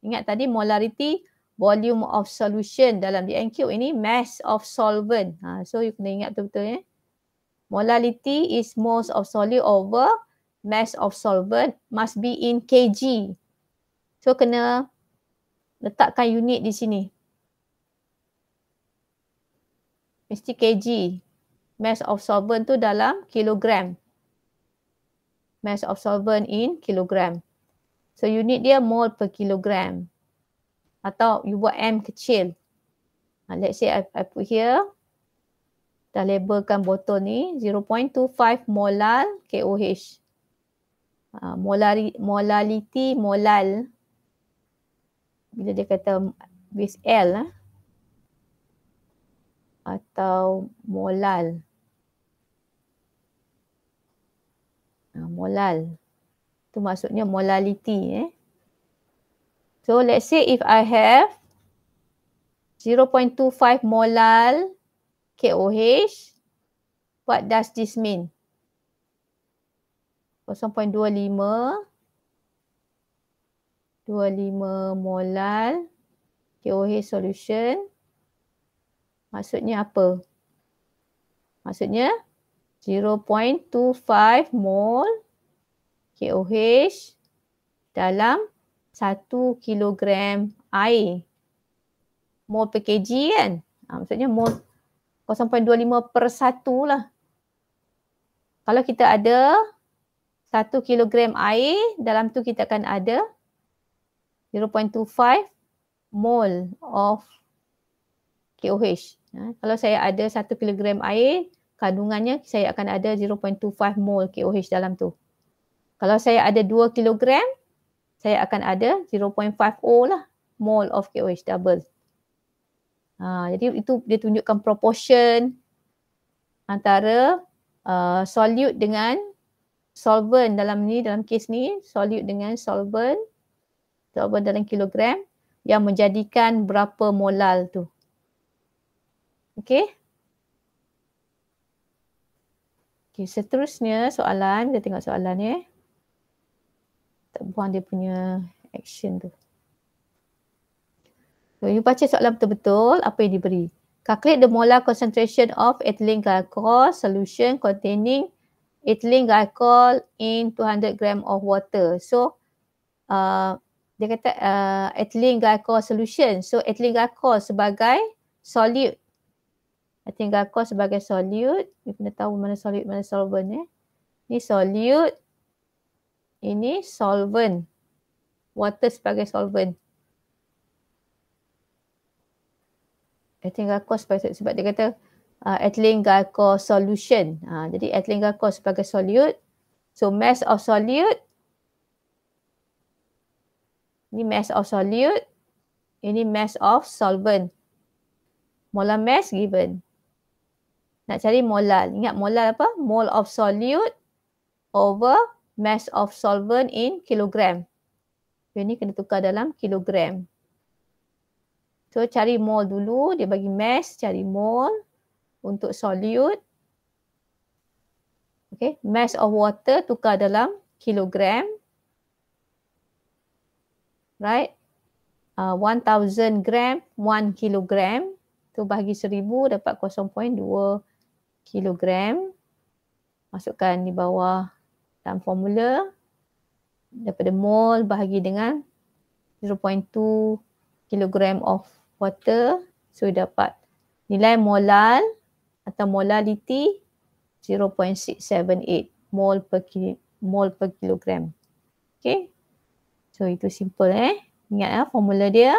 Ingat tadi molarity volume of solution dalam DNQ ini mass of solvent. Ha, so you kena ingat betul-betul ya. Eh? Molality is mass of solute over mass of solvent must be in kg. So kena letakkan unit di sini. Mesti kg. Mass of solvent tu dalam kilogram. Mass of solvent in kilogram. So unit dia mole per kilogram atau you buat M kecil. Ha, let's say I, I put here. Dah labelkan botol ni 0.25 molal KOH. Uh, ha, molari, molality molal. Bila dia kata base L. Eh. Atau molal. Uh, molal. Itu maksudnya molality eh. So let's say if I have 0.25 molal KOH, what does this mean? 0.25 25 molal KOH solution maksudnya apa? Maksudnya 0.25 mol KOH dalam satu kilogram air. Mol per kg kan? Ha, maksudnya mol 0.25 per satu lah. Kalau kita ada satu kilogram air, dalam tu kita akan ada 0.25 mol of KOH. Ha, kalau saya ada satu kilogram air, kandungannya saya akan ada 0.25 mol KOH dalam tu. Kalau saya ada 2 kilogram, saya akan ada 0.50 lah mole of KOH double. Ha, jadi itu dia tunjukkan proportion antara uh, solute dengan solvent dalam ni dalam kes ni solute dengan solvent solvent dalam kilogram yang menjadikan berapa molal tu. Okey. Okey, seterusnya soalan, kita tengok soalan ni eh tak buang dia punya action tu. So, you baca soalan betul-betul apa yang diberi. Calculate the molar concentration of ethylene glycol solution containing ethylene glycol in 200 gram of water. So uh, dia kata uh, ethylene glycol solution. So ethylene glycol sebagai solute. Ethylene glycol sebagai solute. You kena tahu mana solute, mana solvent eh. Ni solute ini solvent. Water sebagai solvent. Ethylene glycol sebagai sebab dia kata uh, ethylene glycol solution. Uh, jadi ethylene glycol sebagai solute. So mass of solute. Ini mass of solute. Ini mass of solvent. Molar mass given. Nak cari molar. Ingat molar apa? Mole of solute over mass of solvent in kilogram. So ni kena tukar dalam kilogram. So cari mole dulu, dia bagi mass, cari mole untuk solute. Okay, mass of water tukar dalam kilogram. Right? Uh, 1000 gram, 1 kilogram. Tu bahagi 1000 dapat 0.2 kilogram. Masukkan di bawah dalam formula daripada mol bahagi dengan 0.2 kilogram of water so dapat nilai molal atau molality 0.678 mol per kilo mol per kilogram. Okay. So itu simple eh. Ingat ya formula dia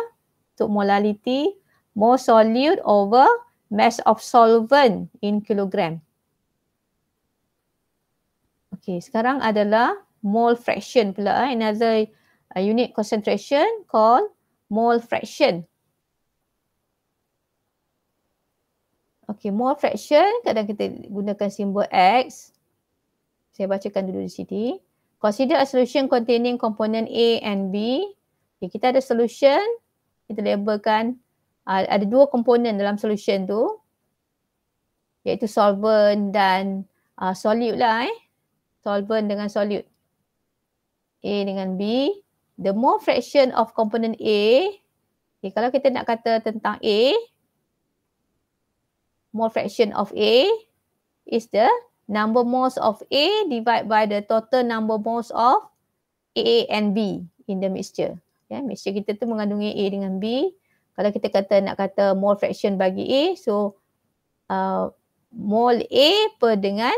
untuk molality mole solute over mass of solvent in kilogram. Okay, sekarang adalah mole fraction pula. Eh? Another uh, unit concentration called mole fraction. Okay, mole fraction kadang kita gunakan simbol X. Saya bacakan dulu di sini. Consider a solution containing component A and B. Okay, kita ada solution. Kita labelkan uh, ada dua komponen dalam solution tu. Iaitu solvent dan uh, solute lah eh solvent dengan solute. A dengan B. The more fraction of component A. Okay, kalau kita nak kata tentang A. More fraction of A is the number moles of A divided by the total number moles of A and B in the mixture. Yeah, mixture kita tu mengandungi A dengan B. Kalau kita kata nak kata mole fraction bagi A, so uh, mole A per dengan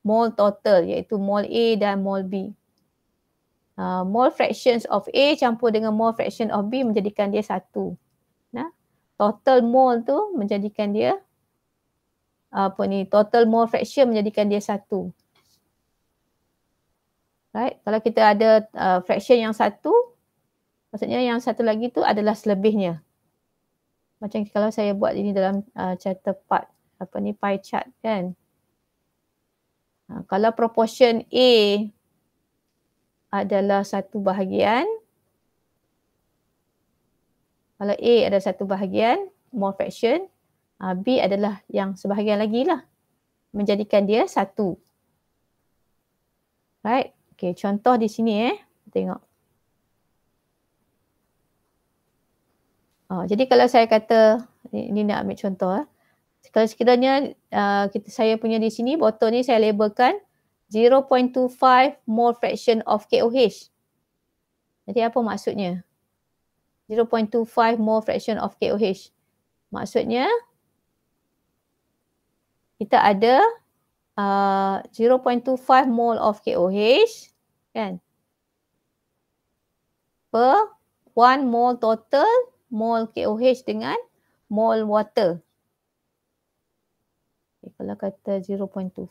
Mol total iaitu mol A dan mol B. Uh, ah, mole fractions of A campur dengan mol fraction of B menjadikan dia satu. Nah, total mol tu menjadikan dia ah, apa ni total mole fraction menjadikan dia satu. Right? Kalau kita ada uh, fraction yang satu, maksudnya yang satu lagi tu adalah selebihnya. Macam kalau saya buat ini dalam uh, chapter part apa ni pie chart kan. Ha, kalau proportion A adalah satu bahagian kalau A ada satu bahagian more fraction ha, B adalah yang sebahagian lagi lah menjadikan dia satu right okay contoh di sini eh tengok oh, jadi kalau saya kata ini, ini nak ambil contoh eh kalau sekiranya uh, kita, saya punya di sini botol ni saya labelkan 0.25 mole fraction of KOH. Jadi apa maksudnya? 0.25 mole fraction of KOH. Maksudnya kita ada uh, 0.25 mole of KOH kan? Per 1 mole total mole KOH dengan mole water. Okay, kalau kata 0.25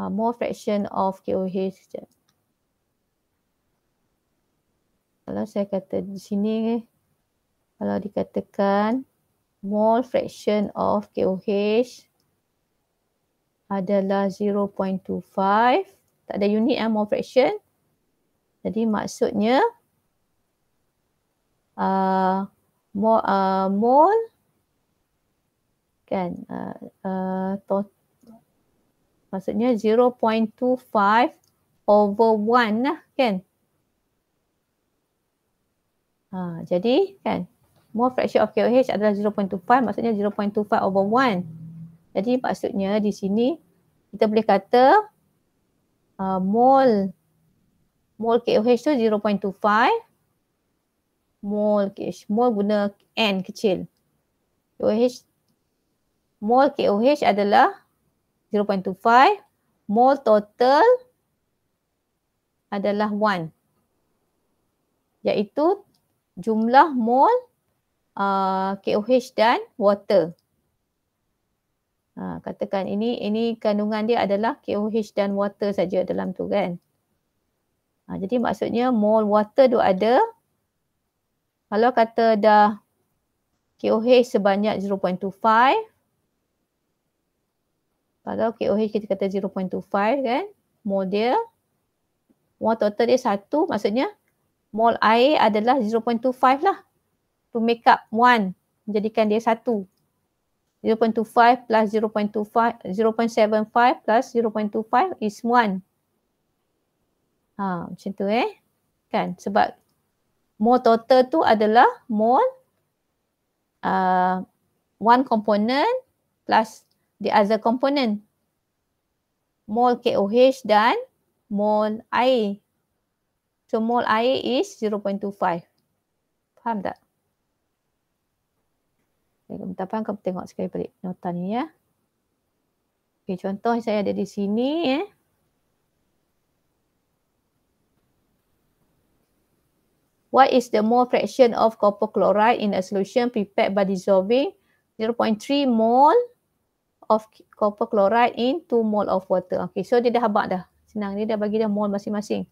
uh, mole fraction of KOH sekejap. Kalau saya kata di sini kalau dikatakan mole fraction of KOH adalah 0.25 tak ada unit eh, mole fraction jadi maksudnya uh, mole, uh, mole kan uh, uh, to, maksudnya 0.25 over 1 lah kan uh, jadi kan more fraction of KOH adalah 0.25 maksudnya 0.25 over 1 jadi maksudnya di sini kita boleh kata uh, mol mol KOH tu 0.25 mol KOH mol guna N kecil KOH mole KOH adalah 0.25, mole total adalah 1 iaitu jumlah mole uh, KOH dan water. Ha, katakan ini ini kandungan dia adalah KOH dan water saja dalam tu kan. Ha, jadi maksudnya mole water tu ada. Kalau kata dah KOH sebanyak kalau KOH kita kata 0.25 kan mol dia mol total dia satu maksudnya mol air adalah 0.25 lah to make up one jadikan dia satu 0.25 plus 0.25 0.75 plus 0.25 is one ha, macam tu eh kan sebab mol total tu adalah mol uh, one component plus the other component. Mol KOH dan mol air. So mol air is 0.25. Faham tak? Okay, kita faham kamu tengok sekali balik nota ni ya. Okay, contoh saya ada di sini ya. Eh. What is the mole fraction of copper chloride in a solution prepared by dissolving 0.3 mole of copper chloride in 2 mole of water. Okay, so dia dah habak dah. Senang ni dah bagi dia mole masing-masing.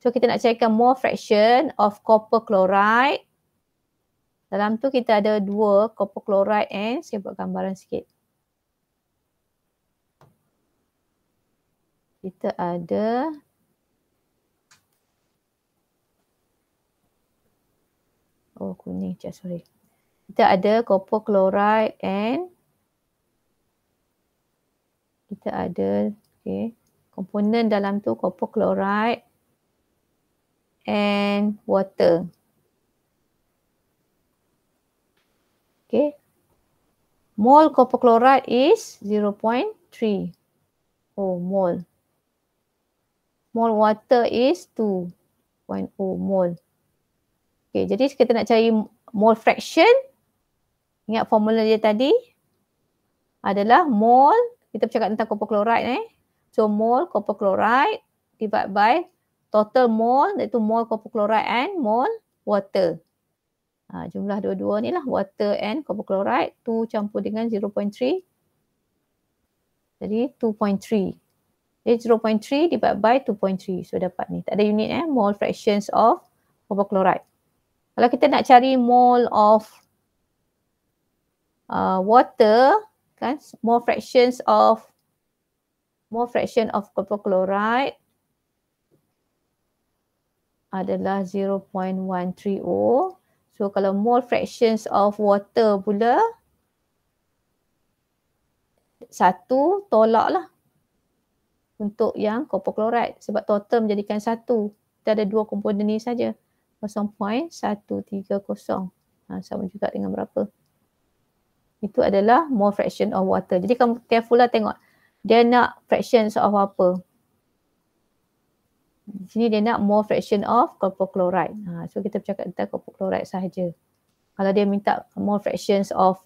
So kita nak carikan mole fraction of copper chloride. Dalam tu kita ada 2 copper chloride and saya buat gambaran sikit. Kita ada Oh kuning, sorry. Kita ada copper chloride and kita ada okay, komponen dalam tu copper chloride and water. Okay. mol copper chloride is 0.3. Oh, mol. Mol water is 2.0 mol. Okay, jadi kita nak cari mole fraction. Ingat formula dia tadi adalah mole kita bercakap tentang copper chloride eh. So mole copper chloride divide by total mole iaitu mole copper chloride and mole water. Ha, jumlah dua-dua ni lah water and copper chloride tu campur dengan 0.3. Jadi 2.3. Jadi 0.3 divide by 2.3. So dapat ni. Tak ada unit eh. Mole fractions of copper chloride. Kalau kita nak cari mole of uh, water, kan more fractions of more fraction of copper chloride adalah 0.130 so kalau more fractions of water pula satu tolak lah untuk yang copper chloride sebab total menjadikan satu kita ada dua komponen ni saja 0.130 ha, sama juga dengan berapa 0.130 itu adalah mole fraction of water. Jadi kamu careful lah tengok dia nak fraction of apa. Di sini dia nak mole fraction of copper chloride. Ha, so kita bercakap tentang copper chloride sahaja. Kalau dia minta mole fractions of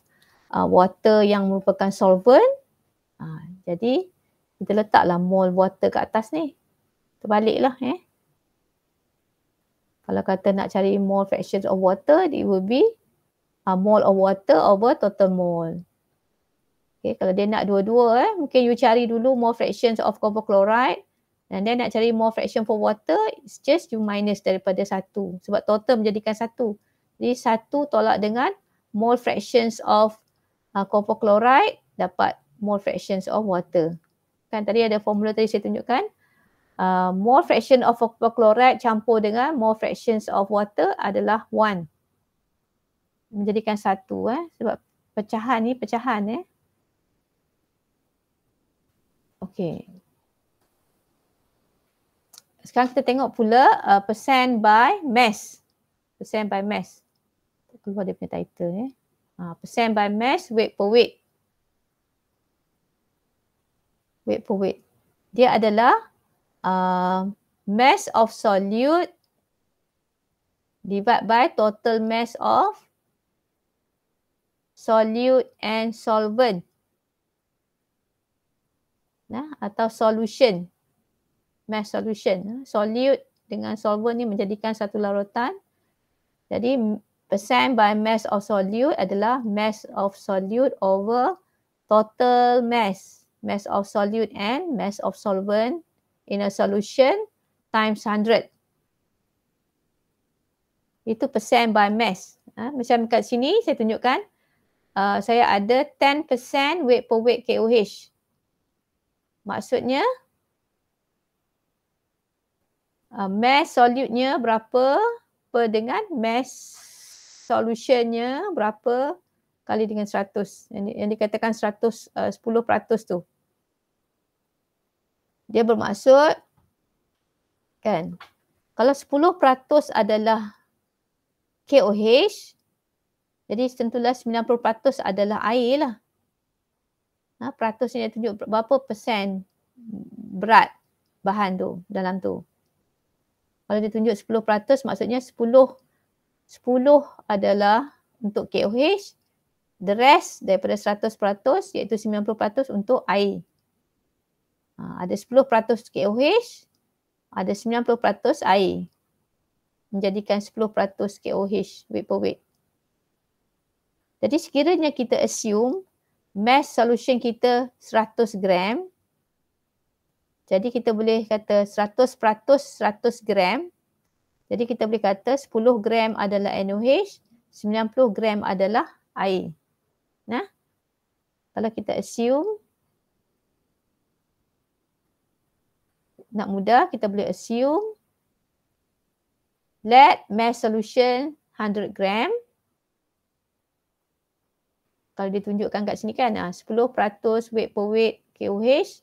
uh, water yang merupakan solvent, ha, jadi kita letaklah mole water kat atas ni. Terbaliklah eh. Kalau kata nak cari more fractions of water, it will be uh, ah, mole of water over total mole. Okay, kalau dia nak dua-dua eh, mungkin you cari dulu more fractions of copper chloride and then nak cari more fraction for water, it's just you minus daripada satu. Sebab total menjadikan satu. Jadi satu tolak dengan more fractions of uh, ah, copper chloride dapat more fractions of water. Kan tadi ada formula tadi saya tunjukkan. Uh, more fraction of copper chloride campur dengan more fractions of water adalah one menjadikan satu eh sebab pecahan ni pecahan eh okey sekarang kita tengok pula uh, percent by mass percent by mass Kau dia punya title eh uh, percent by mass weight per weight weight per weight dia adalah uh, mass of solute divide by total mass of solute and solvent. Nah, atau solution. Mass solution. Solute dengan solvent ni menjadikan satu larutan. Jadi percent by mass of solute adalah mass of solute over total mass. Mass of solute and mass of solvent in a solution times 100. Itu percent by mass. Ha, macam kat sini saya tunjukkan uh, saya ada 10% weight per weight KOH. Maksudnya uh, mass solute berapa per dengan mass solutionnya berapa kali dengan 100. Yang, di, yang dikatakan 100 uh, 10% tu. Dia bermaksud kan kalau 10% adalah KOH jadi tentulah 90% adalah air lah. Ha, peratus ni dia tunjuk berapa persen berat bahan tu dalam tu. Kalau dia tunjuk 10% maksudnya 10 10 adalah untuk KOH. The rest daripada 100% iaitu 90% untuk air. Ha, ada 10% KOH. Ada 90% air. Menjadikan 10% KOH weight per weight. Jadi sekiranya kita assume mass solution kita 100 gram. Jadi kita boleh kata 100 peratus 100 gram. Jadi kita boleh kata 10 gram adalah NOH, 90 gram adalah air. Nah, kalau kita assume nak mudah kita boleh assume let mass solution 100 gram kalau dia tunjukkan kat sini kan ah 10% weight per weight KOH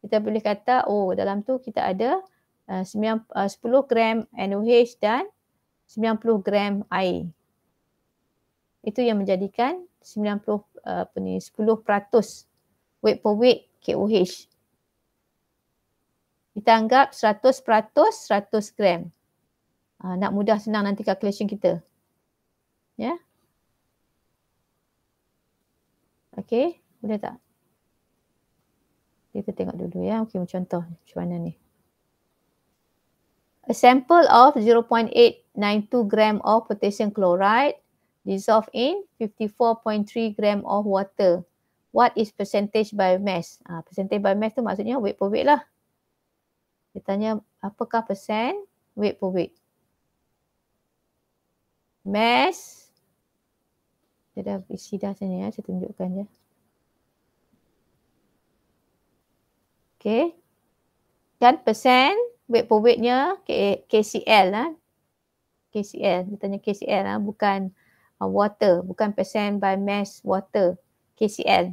kita boleh kata oh dalam tu kita ada ah, ah, uh, 10 gram NOH dan 90 gram air. Itu yang menjadikan 90 ah, apa ni 10% weight per weight KOH. Kita anggap 100% 100 gram. nak mudah senang nanti calculation kita. Ya. Yeah? Okey, boleh tak? Kita tengok dulu ya. Okey, macam contoh macam mana ni. A sample of 0.892 gram of potassium chloride dissolved in 54.3 gram of water. What is percentage by mass? Ah, percentage by mass tu maksudnya weight per weight lah. Dia tanya apakah persen weight per weight? Mass dia dah isi dah sini ya. Eh. Saya tunjukkan je. Okay. Dan persen weight per weightnya KCL lah. KCL. Dia tanya KCL lah. Bukan ah, water. Bukan persen by mass water. KCL.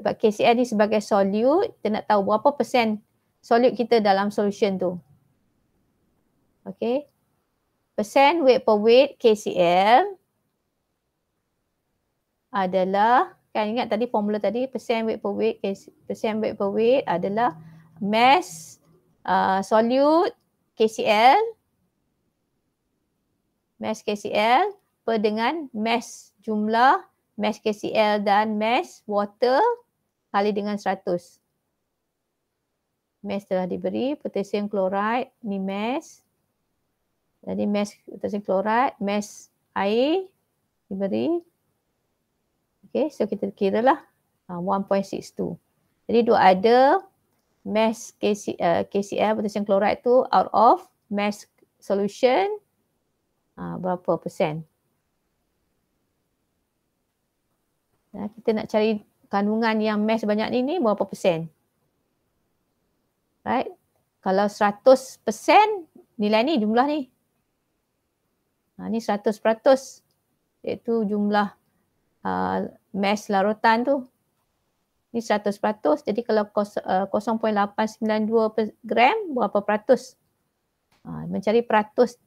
Sebab KCL ni sebagai solute. Kita nak tahu berapa persen solute kita dalam solution tu. Okay. Persen weight per weight KCL adalah kan ingat tadi formula tadi percent weight per weight percent weight per weight adalah mass uh, solute KCl mass KCl per dengan mass jumlah mass KCl dan mass water kali dengan 100. Mass telah diberi potassium chloride ni mass. Jadi mass potassium chloride, mass air diberi Okay, so kita kira lah uh, 1.62. Jadi dua ada mass KC, uh, KCl potassium chloride tu out of mass solution uh, berapa persen. Nah, kita nak cari kandungan yang mass banyak ni, ni berapa persen. Right? Kalau 100% nilai ni jumlah ni. Ha, ni 100% iaitu jumlah uh, ah, mass larutan tu. Ni 100%. Jadi kalau kos, uh, ah, 0.892 gram berapa peratus? Uh, mencari peratus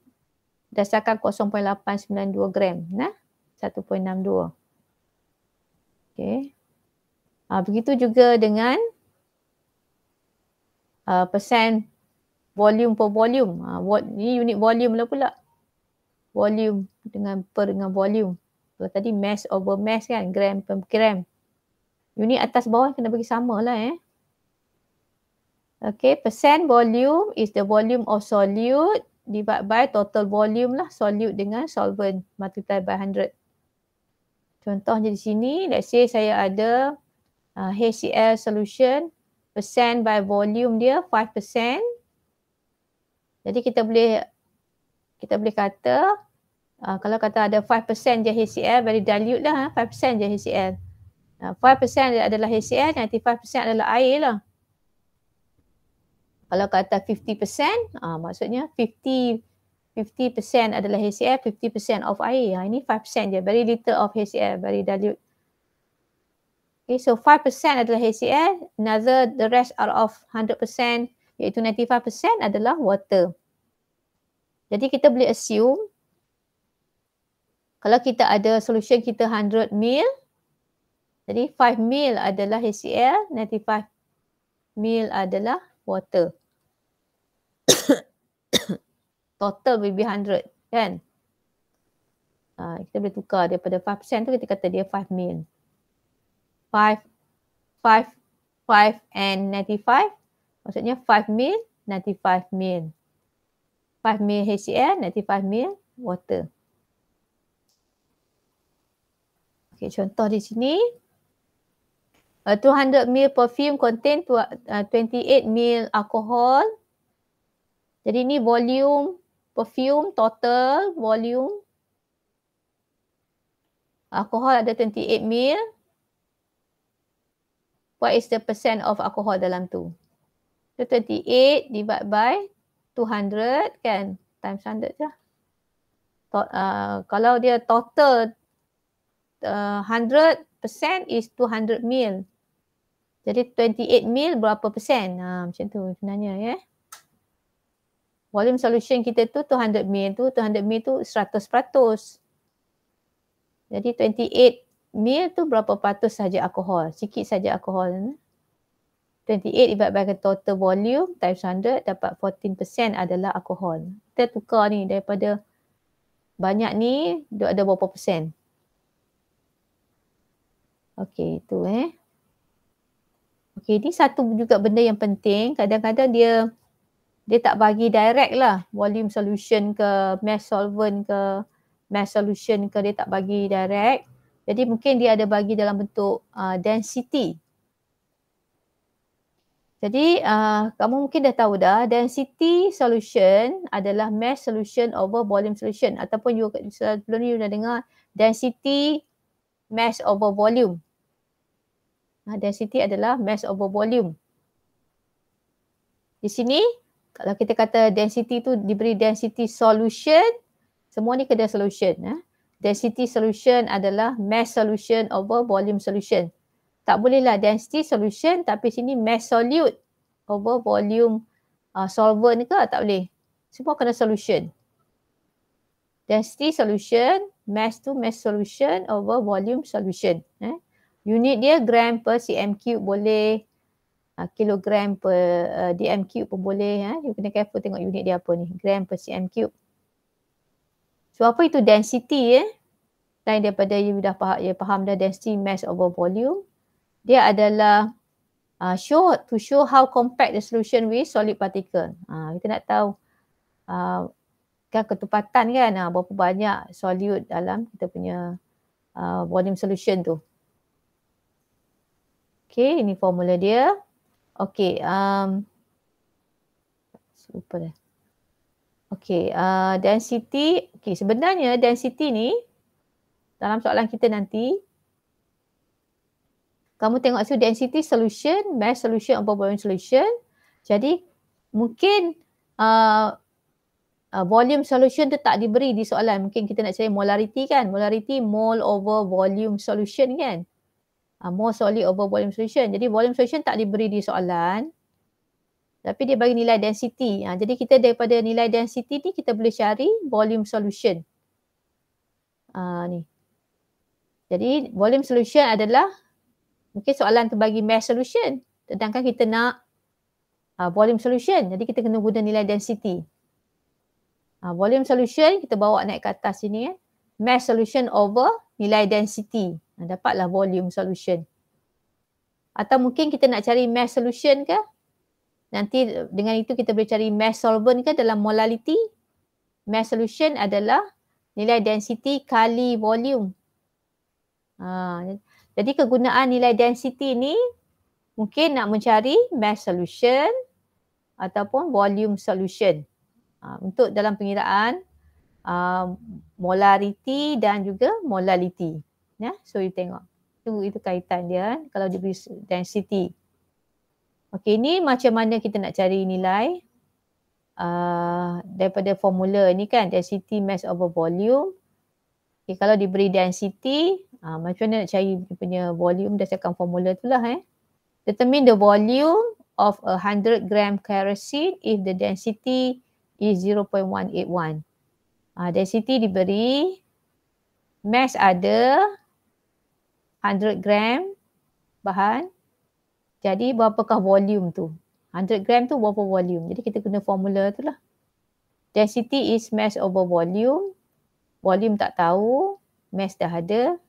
dasarkan 0.892 gram. Nah, 1.62. Okay. Uh, begitu juga dengan uh, persen volume per volume. Uh, vo- ni unit volume lah pula. Volume dengan per dengan volume. Kalau tadi mass over mass kan, gram per gram. Unit atas bawah kena bagi sama lah eh. Okay, percent volume is the volume of solute divided by total volume lah solute dengan solvent multiplied by 100. Contohnya di sini, let's say saya ada uh, HCl solution percent by volume dia 5%. Jadi kita boleh kita boleh kata uh, kalau kata ada 5% je HCl, very dilute lah 5% ha, je HCl. Uh, 5% adalah HCl, 95% adalah air lah. Kalau kata 50%, uh, ah, maksudnya 50 50% adalah HCl, 50% of air. Ha, ini 5% je, very little of HCl, very dilute. Okay, so 5% adalah HCl, another the rest are of 100%, iaitu 95% adalah water. Jadi kita boleh assume kalau kita ada solution kita 100 mil jadi 5 mil adalah HCl 95 mil adalah water total will be 100 kan ha, kita boleh tukar daripada 5% tu kita kata dia 5 mil 5 5 5 and 95 maksudnya 5 mil 95 mil 5 mil HCl 95 mil water Okay, contoh di sini. A uh, 200 ml perfume contain 28 uh, ml alcohol. Jadi ni volume perfume total volume. Alkohol ada 28 ml. What is the percent of alcohol dalam tu? So 28 divided by 200 kan? Times 100 je. Lah. uh, kalau dia total uh, 100% is 200 mil. Jadi 28 mil berapa persen? Ha, macam tu sebenarnya ya. Yeah. Volume solution kita tu 200 mil tu, 200 mil tu 100%. Jadi 28 mil tu berapa peratus saja alkohol? Sikit saja alkohol. Ya. 28 ibaratkan total volume times 100 dapat 14% adalah alkohol. Kita tukar ni daripada banyak ni ada berapa persen? Okey, itu eh. Okey, ini satu juga benda yang penting. Kadang-kadang dia dia tak bagi direct lah volume solution ke mass solvent ke mass solution ke dia tak bagi direct. Jadi mungkin dia ada bagi dalam bentuk uh, density. Jadi uh, kamu mungkin dah tahu dah density solution adalah mass solution over volume solution ataupun you, sebelum ni you dah dengar density mass over volume uh, density adalah mass over volume. Di sini kalau kita kata density tu diberi density solution, semua ni kena solution. Eh? Density solution adalah mass solution over volume solution. Tak bolehlah density solution tapi sini mass solute over volume uh, ni ke tak boleh. Semua kena solution. Density solution, mass to mass solution over volume solution. Eh? unit dia gram per cm cube boleh uh, kilogram per uh, dm cube pun boleh ya eh? you kena careful tengok unit dia apa ni gram per cm cube so apa itu density eh lain daripada you dah faham ya faham dah density mass over volume dia adalah uh, show to show how compact the solution with solid particle uh, kita nak tahu uh, kan ketupatan kan berapa banyak solute dalam kita punya uh, volume solution tu. Okay, ini formula dia. Okay, um, lupa dah. Okay, uh, density. Okay, sebenarnya density ni dalam soalan kita nanti. Kamu tengok situ density solution, mass solution, volume solution. Jadi mungkin uh, uh, volume solution tu tak diberi di soalan. Mungkin kita nak cari molarity kan. Molarity mole over volume solution kan uh, ah, more solid over volume solution. Jadi volume solution tak diberi di soalan tapi dia bagi nilai density. Uh, jadi kita daripada nilai density ni kita boleh cari volume solution. Uh, ni. Jadi volume solution adalah mungkin soalan tu bagi mass solution. Sedangkan kita nak uh, volume solution. Jadi kita kena guna nilai density. Uh, volume solution kita bawa naik ke atas sini Eh. Mass solution over nilai density. Ha, dapatlah volume solution. Atau mungkin kita nak cari mass solution ke? Nanti dengan itu kita boleh cari mass solvent ke dalam molality? Mass solution adalah nilai density kali volume. Ha, jadi kegunaan nilai density ni mungkin nak mencari mass solution ataupun volume solution ha, untuk dalam pengiraan uh, molarity dan juga molality ya so you tengok itu itu kaitan dia kan? kalau dia beri density okey ini macam mana kita nak cari nilai uh, daripada formula ni kan density mass over volume okey kalau diberi density uh, macam mana nak cari dia punya volume dasarkan formula itulah, lah eh determine the volume of a 100 gram kerosene if the density is 0.181 Uh, ah, density diberi, mass ada, 100 gram bahan jadi berapakah volume tu 100 gram tu berapa volume jadi kita guna formula tu lah density is mass over volume volume tak tahu mass dah ada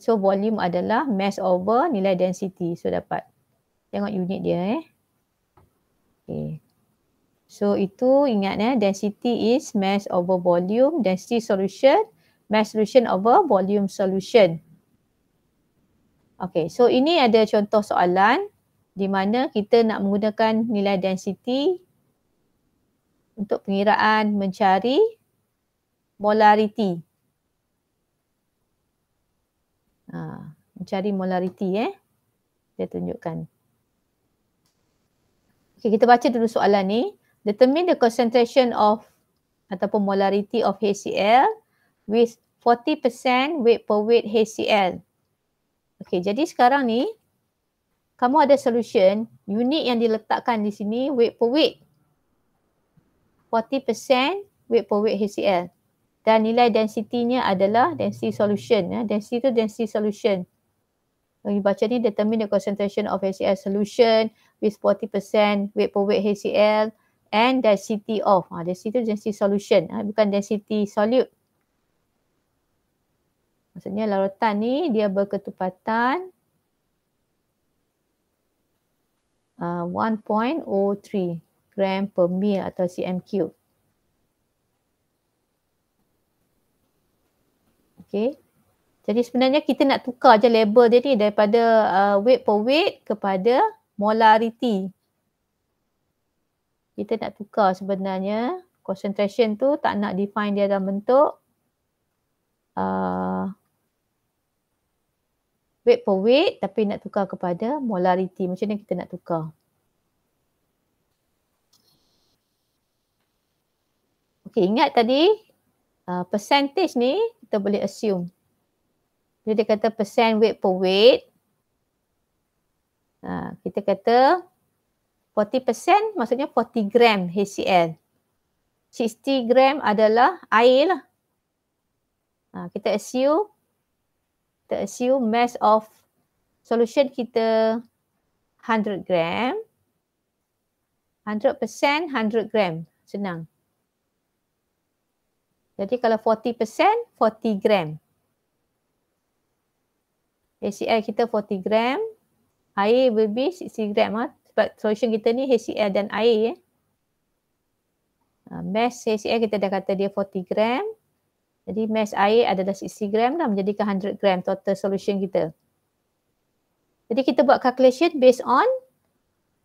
so volume adalah mass over nilai density so dapat tengok unit dia eh okay. so itu ingat eh density is mass over volume density solution mass solution over volume solution Okay, so ini ada contoh soalan di mana kita nak menggunakan nilai density untuk pengiraan mencari molariti. Ha, mencari molariti eh. Dia tunjukkan. Okay, kita baca dulu soalan ni. Determine the concentration of ataupun molariti of HCl with 40% weight per weight HCl. Okey, jadi sekarang ni kamu ada solution unit yang diletakkan di sini weight per weight 40% weight per weight HCl dan nilai densitynya adalah density solution. Ya. Density tu density solution. Yang baca ni determine the concentration of HCl solution with 40% weight per weight HCl and density of. Ha, density tu density solution. Ha, bukan density solute. Maksudnya larutan ni dia berketupatan uh, 1.03 gram per mil atau cm cube. Okay. Jadi sebenarnya kita nak tukar je label dia ni daripada uh, weight per weight kepada molarity. Kita nak tukar sebenarnya concentration tu tak nak define dia dalam bentuk uh, weight per weight tapi nak tukar kepada molarity, Macam mana kita nak tukar? Okay, ingat tadi uh, percentage ni kita boleh assume. Jadi dia kata percent weight per weight. Uh, kita kata 40% maksudnya 40 gram HCl. 60 gram adalah air lah. Uh, kita assume kita assume mass of solution kita 100 gram. 100% 100 gram. Senang. Jadi kalau 40% 40 gram. HCl kita 40 gram. Air will be 60 gram. Ha? Sebab solution kita ni HCl dan air. Eh? Uh, mass HCl kita dah kata dia 40 gram. Jadi mass air adalah 60 gram lah menjadikan 100 gram total solution kita. Jadi kita buat calculation based on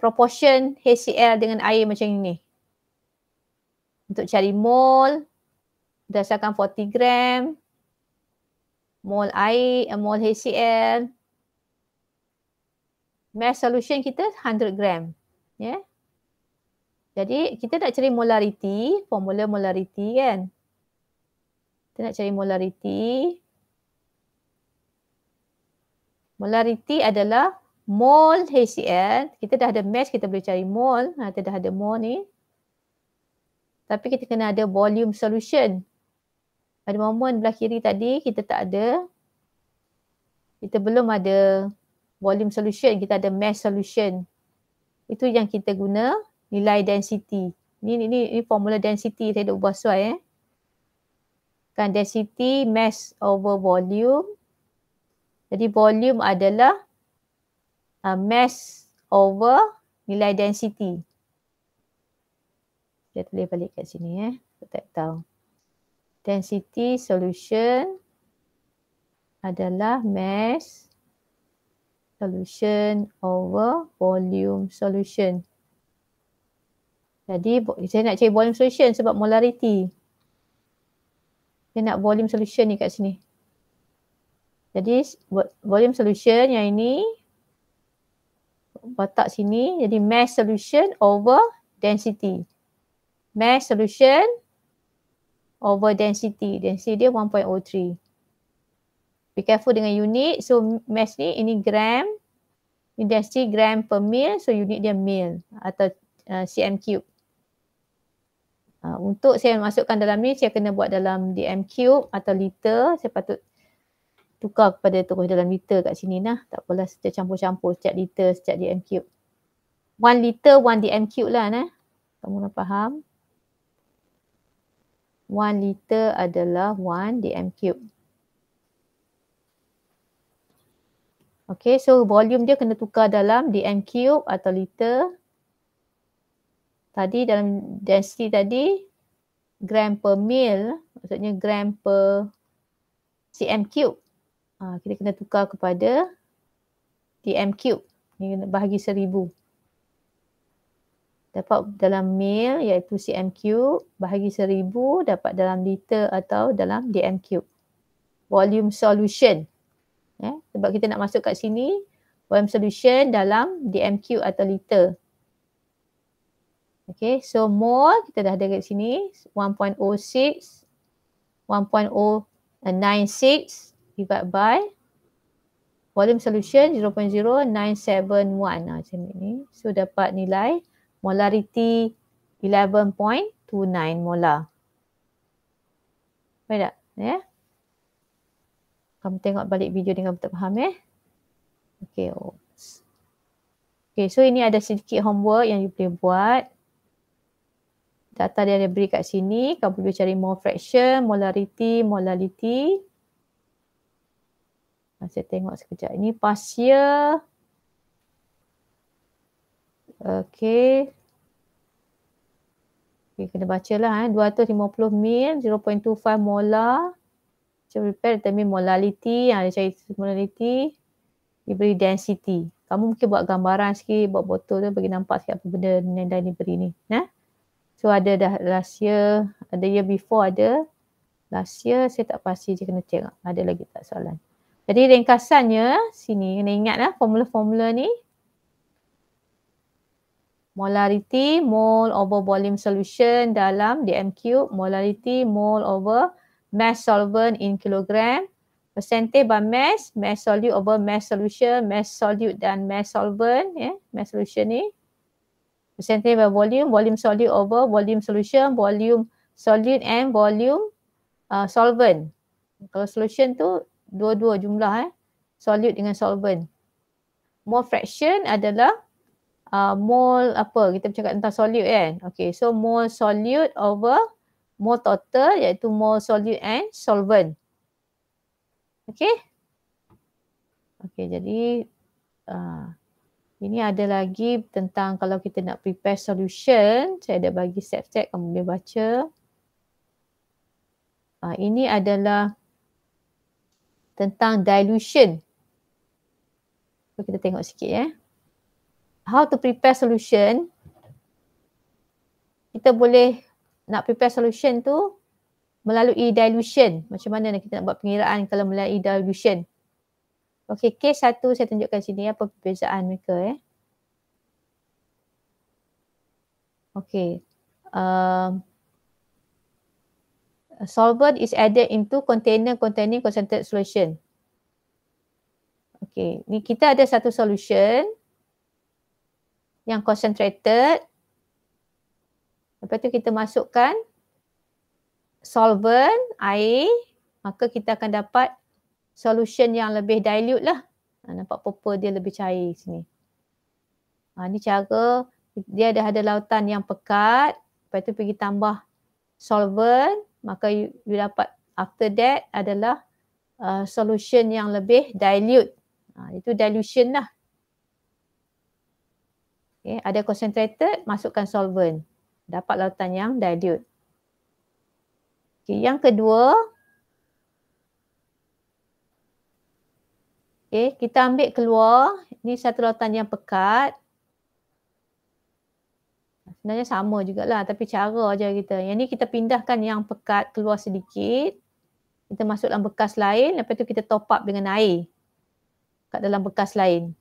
proportion HCl dengan air macam ini. Untuk cari mole berdasarkan 40 gram mole air, eh, mole HCl mass solution kita 100 gram. Yeah. Jadi kita nak cari molariti, formula molariti kan. Kita nak cari molariti. Molariti adalah mol HCl. E kita dah ada match, kita boleh cari mol. Ha, kita dah ada mol ni. Tapi kita kena ada volume solution. Pada momen belah kiri tadi kita tak ada. Kita belum ada volume solution, kita ada mass solution. Itu yang kita guna nilai density. Ini ini ini formula density saya dah ubah suai eh kan density mass over volume. Jadi volume adalah uh, mass over nilai density. Kita tulis balik kat sini eh. Aku tak tahu. Density solution adalah mass solution over volume solution. Jadi saya nak cari volume solution sebab molarity dia nak volume solution ni kat sini. Jadi volume solution yang ini batak sini jadi mass solution over density. Mass solution over density. Density dia 1.03. Be careful dengan unit. So mass ni ini gram. Ini density gram per mil. So unit dia mil atau uh, cm cube. Uh, untuk saya masukkan dalam ni, saya kena buat dalam DM cube atau liter. Saya patut tukar kepada terus dalam liter kat sini lah. Tak apalah, saya campur-campur setiap liter, setiap DM cube. One liter, one DM cube lah nah. Kamu nak faham? One liter adalah one DM cube. Okay, so volume dia kena tukar dalam DM cube atau liter tadi dalam density tadi gram per mil maksudnya gram per cm cube ha, kita kena tukar kepada dm cube ni kena bahagi seribu dapat dalam mil iaitu cm cube bahagi seribu dapat dalam liter atau dalam dm cube volume solution eh, sebab kita nak masuk kat sini volume solution dalam dm cube atau liter Okay, so mole kita dah ada kat sini 1.06 1.096 divided by volume solution 0.0971 nah, macam ni. So dapat nilai molarity 11.29 molar. Baik tak? Ya. Yeah. Kamu tengok balik video dengan tak faham eh. Okay. Oops. Okay, so ini ada sedikit homework yang you boleh buat data dia ada beri kat sini. kamu boleh cari mole fraction, molarity, molality. Saya tengok sekejap. Ini partial. Okay. Okay, kena baca lah. Eh. 250 mil, 0.25 molar. Macam repair determine molality. Ha, ada cari molality. Dia beri density. Kamu mungkin buat gambaran sikit, buat botol tu bagi nampak sikit apa benda yang dia beri ni. Nah. Eh? So ada dah last year, ada year before ada. Last year saya tak pasti je kena tengok. Ada lagi tak soalan. Jadi ringkasannya sini kena ingat lah formula-formula ni. Molarity mole over volume solution dalam dm cube. Molarity mole over mass solvent in kilogram. Percentage by mass, mass solute over mass solution, mass solute dan mass solvent. Yeah, mass solution ni percentage by volume, volume solid over volume solution, volume solid and volume uh, solvent. Kalau solution tu dua-dua jumlah eh. Solute dengan solvent. Mole fraction adalah uh, mole apa kita bercakap tentang solute kan. Okay so mole solute over mole total iaitu mole solute and solvent. Okay. Okay jadi uh, ini ada lagi tentang kalau kita nak prepare solution, saya ada bagi set set kamu boleh baca. Uh, ini adalah tentang dilution. So, kita tengok sikit ya. Eh. How to prepare solution. Kita boleh nak prepare solution tu melalui dilution. Macam mana kita nak buat pengiraan kalau melalui dilution. Okey, kes satu saya tunjukkan sini apa perbezaan mereka eh. Okey. Um, solvent is added into container containing concentrated solution. Okey, ni kita ada satu solution yang concentrated. Lepas tu kita masukkan solvent, air, maka kita akan dapat solution yang lebih dilute lah. Ha, nampak purple dia lebih cair sini. Ha, ni cara dia dah ada lautan yang pekat. Lepas tu pergi tambah solvent. Maka you, you dapat after that adalah uh, solution yang lebih dilute. Ha, itu dilution lah. Okay, ada concentrated, masukkan solvent. Dapat lautan yang dilute. Okay, yang kedua, Okay, kita ambil keluar. Ini satu lautan yang pekat. Sebenarnya sama jugalah tapi cara aja kita. Yang ni kita pindahkan yang pekat keluar sedikit. Kita masuk dalam bekas lain. Lepas tu kita top up dengan air. Kat dalam bekas lain.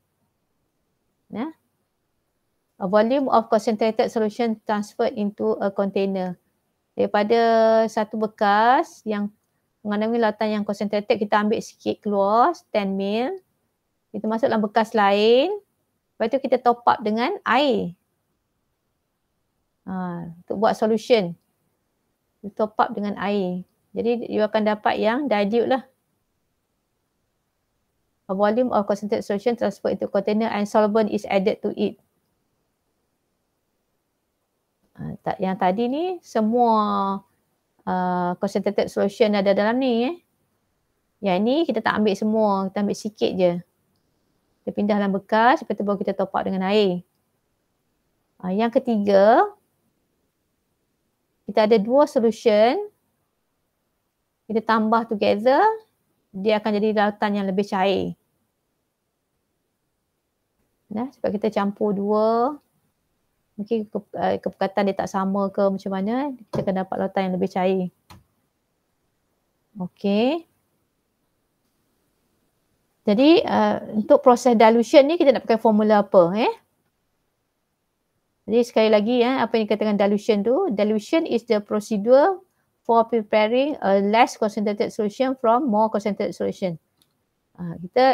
Ya. A volume of concentrated solution transferred into a container. Daripada satu bekas yang mengandungi lautan yang concentrated kita ambil sikit keluar 10 ml. Kita masuk dalam bekas lain. Lepas tu kita top up dengan air. Ha, untuk buat solution. Kita top up dengan air. Jadi you akan dapat yang dilute lah. A volume of concentrated solution transferred into container and solvent is added to it. Ha, tak, yang tadi ni semua Uh, concentrated solution ada dalam ni eh. Yang ni kita tak ambil semua, kita ambil sikit je. Kita pindah dalam bekas, lepas tu baru kita top up dengan air. Uh, yang ketiga, kita ada dua solution. Kita tambah together, dia akan jadi larutan yang lebih cair. Nah, sebab kita campur dua mungkin ke, uh, kepekatan dia tak sama ke macam mana eh? kita kena dapat lautan yang lebih cair. Okey. Jadi uh, untuk proses dilution ni kita nak pakai formula apa eh? Jadi sekali lagi ya apa yang dikatakan dilution tu? Dilution is the procedure for preparing a less concentrated solution from more concentrated solution. Uh, kita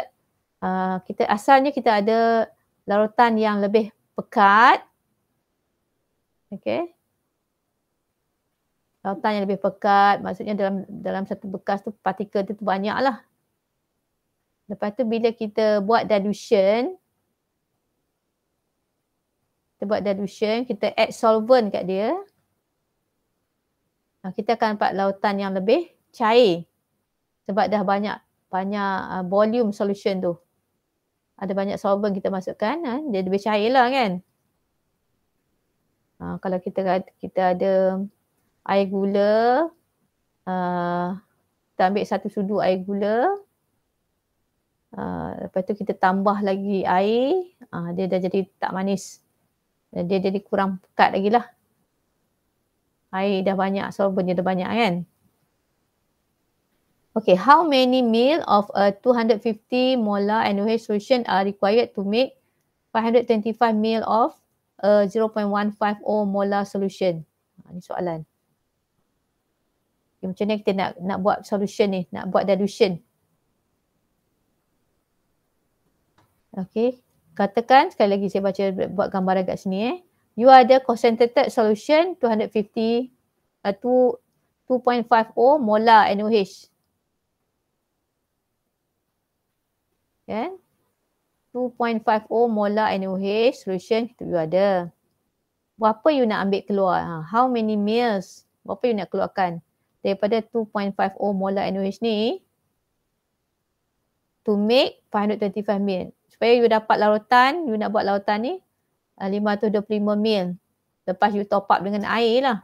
uh, kita asalnya kita ada larutan yang lebih pekat Okey. Lautan yang lebih pekat, maksudnya dalam dalam satu bekas tu partikel tu banyaklah. Lepas tu bila kita buat dilution kita buat dilution, kita add solvent kat dia. Nah Kita akan dapat lautan yang lebih cair. Sebab dah banyak banyak ah, volume solution tu. Ada banyak solvent kita masukkan. Ah, dia lebih cair lah kan. Uh, kalau kita kita ada air gula, uh, kita ambil satu sudu air gula. Uh, lepas tu kita tambah lagi air, uh, dia dah jadi tak manis. Dia jadi kurang pekat lagi lah. Air dah banyak, so benda dah banyak kan. Okay, how many ml of a 250 molar NOH solution are required to make 525 ml of uh, eh, 0.150 molar solution. Ini ha, soalan. Okay, macam mana kita nak nak buat solution ni, nak buat dilution. Okay, katakan sekali lagi saya baca buat gambaran kat sini eh. You ada concentrated solution 250, uh, 2.50 molar NOH. Kan? Okay. 2.50 molar NOH solution kita ada. Berapa you nak ambil keluar? Ha? How many mils? Berapa you nak keluarkan daripada 2.50 molar NOH ni to make 525 mil. Supaya you dapat larutan, you nak buat larutan ni 525 uh, mil. Lepas you top up dengan air lah.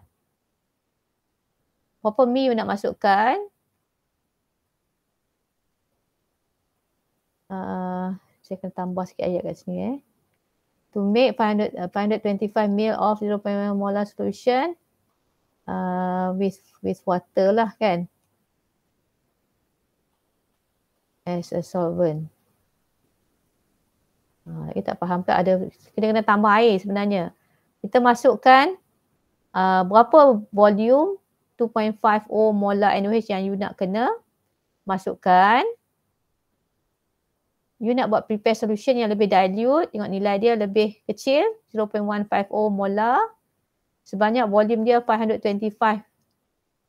Berapa mil you nak masukkan? saya akan tambah sikit ayat kat sini eh. To make 500 525 ml of 0.1 molar solution uh, with with water lah kan. As a solvent. Uh, eh, tak faham tak ada kena kena tambah air sebenarnya. Kita masukkan uh, berapa volume 2.50 molar NOH yang you nak kena masukkan you nak buat prepare solution yang lebih dilute, tengok nilai dia lebih kecil, 0.150 molar. Sebanyak volume dia 525.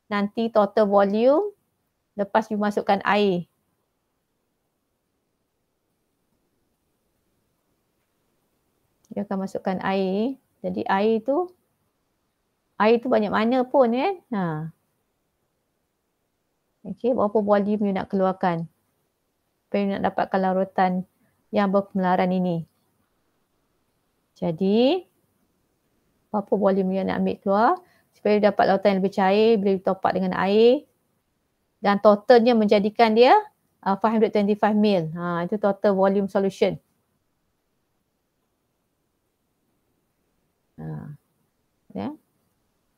Nanti total volume lepas you masukkan air. Dia akan masukkan air. Jadi air tu air tu banyak mana pun kan. Eh? Ha. Okey, berapa volume you nak keluarkan? supaya nak dapatkan larutan yang berkemelaran ini. Jadi, apa-apa volume yang nak ambil keluar supaya dia dapat larutan yang lebih cair bila ditopak dengan air dan totalnya menjadikan dia uh, 525 ml. Ha, itu total volume solution. Ha. Yeah.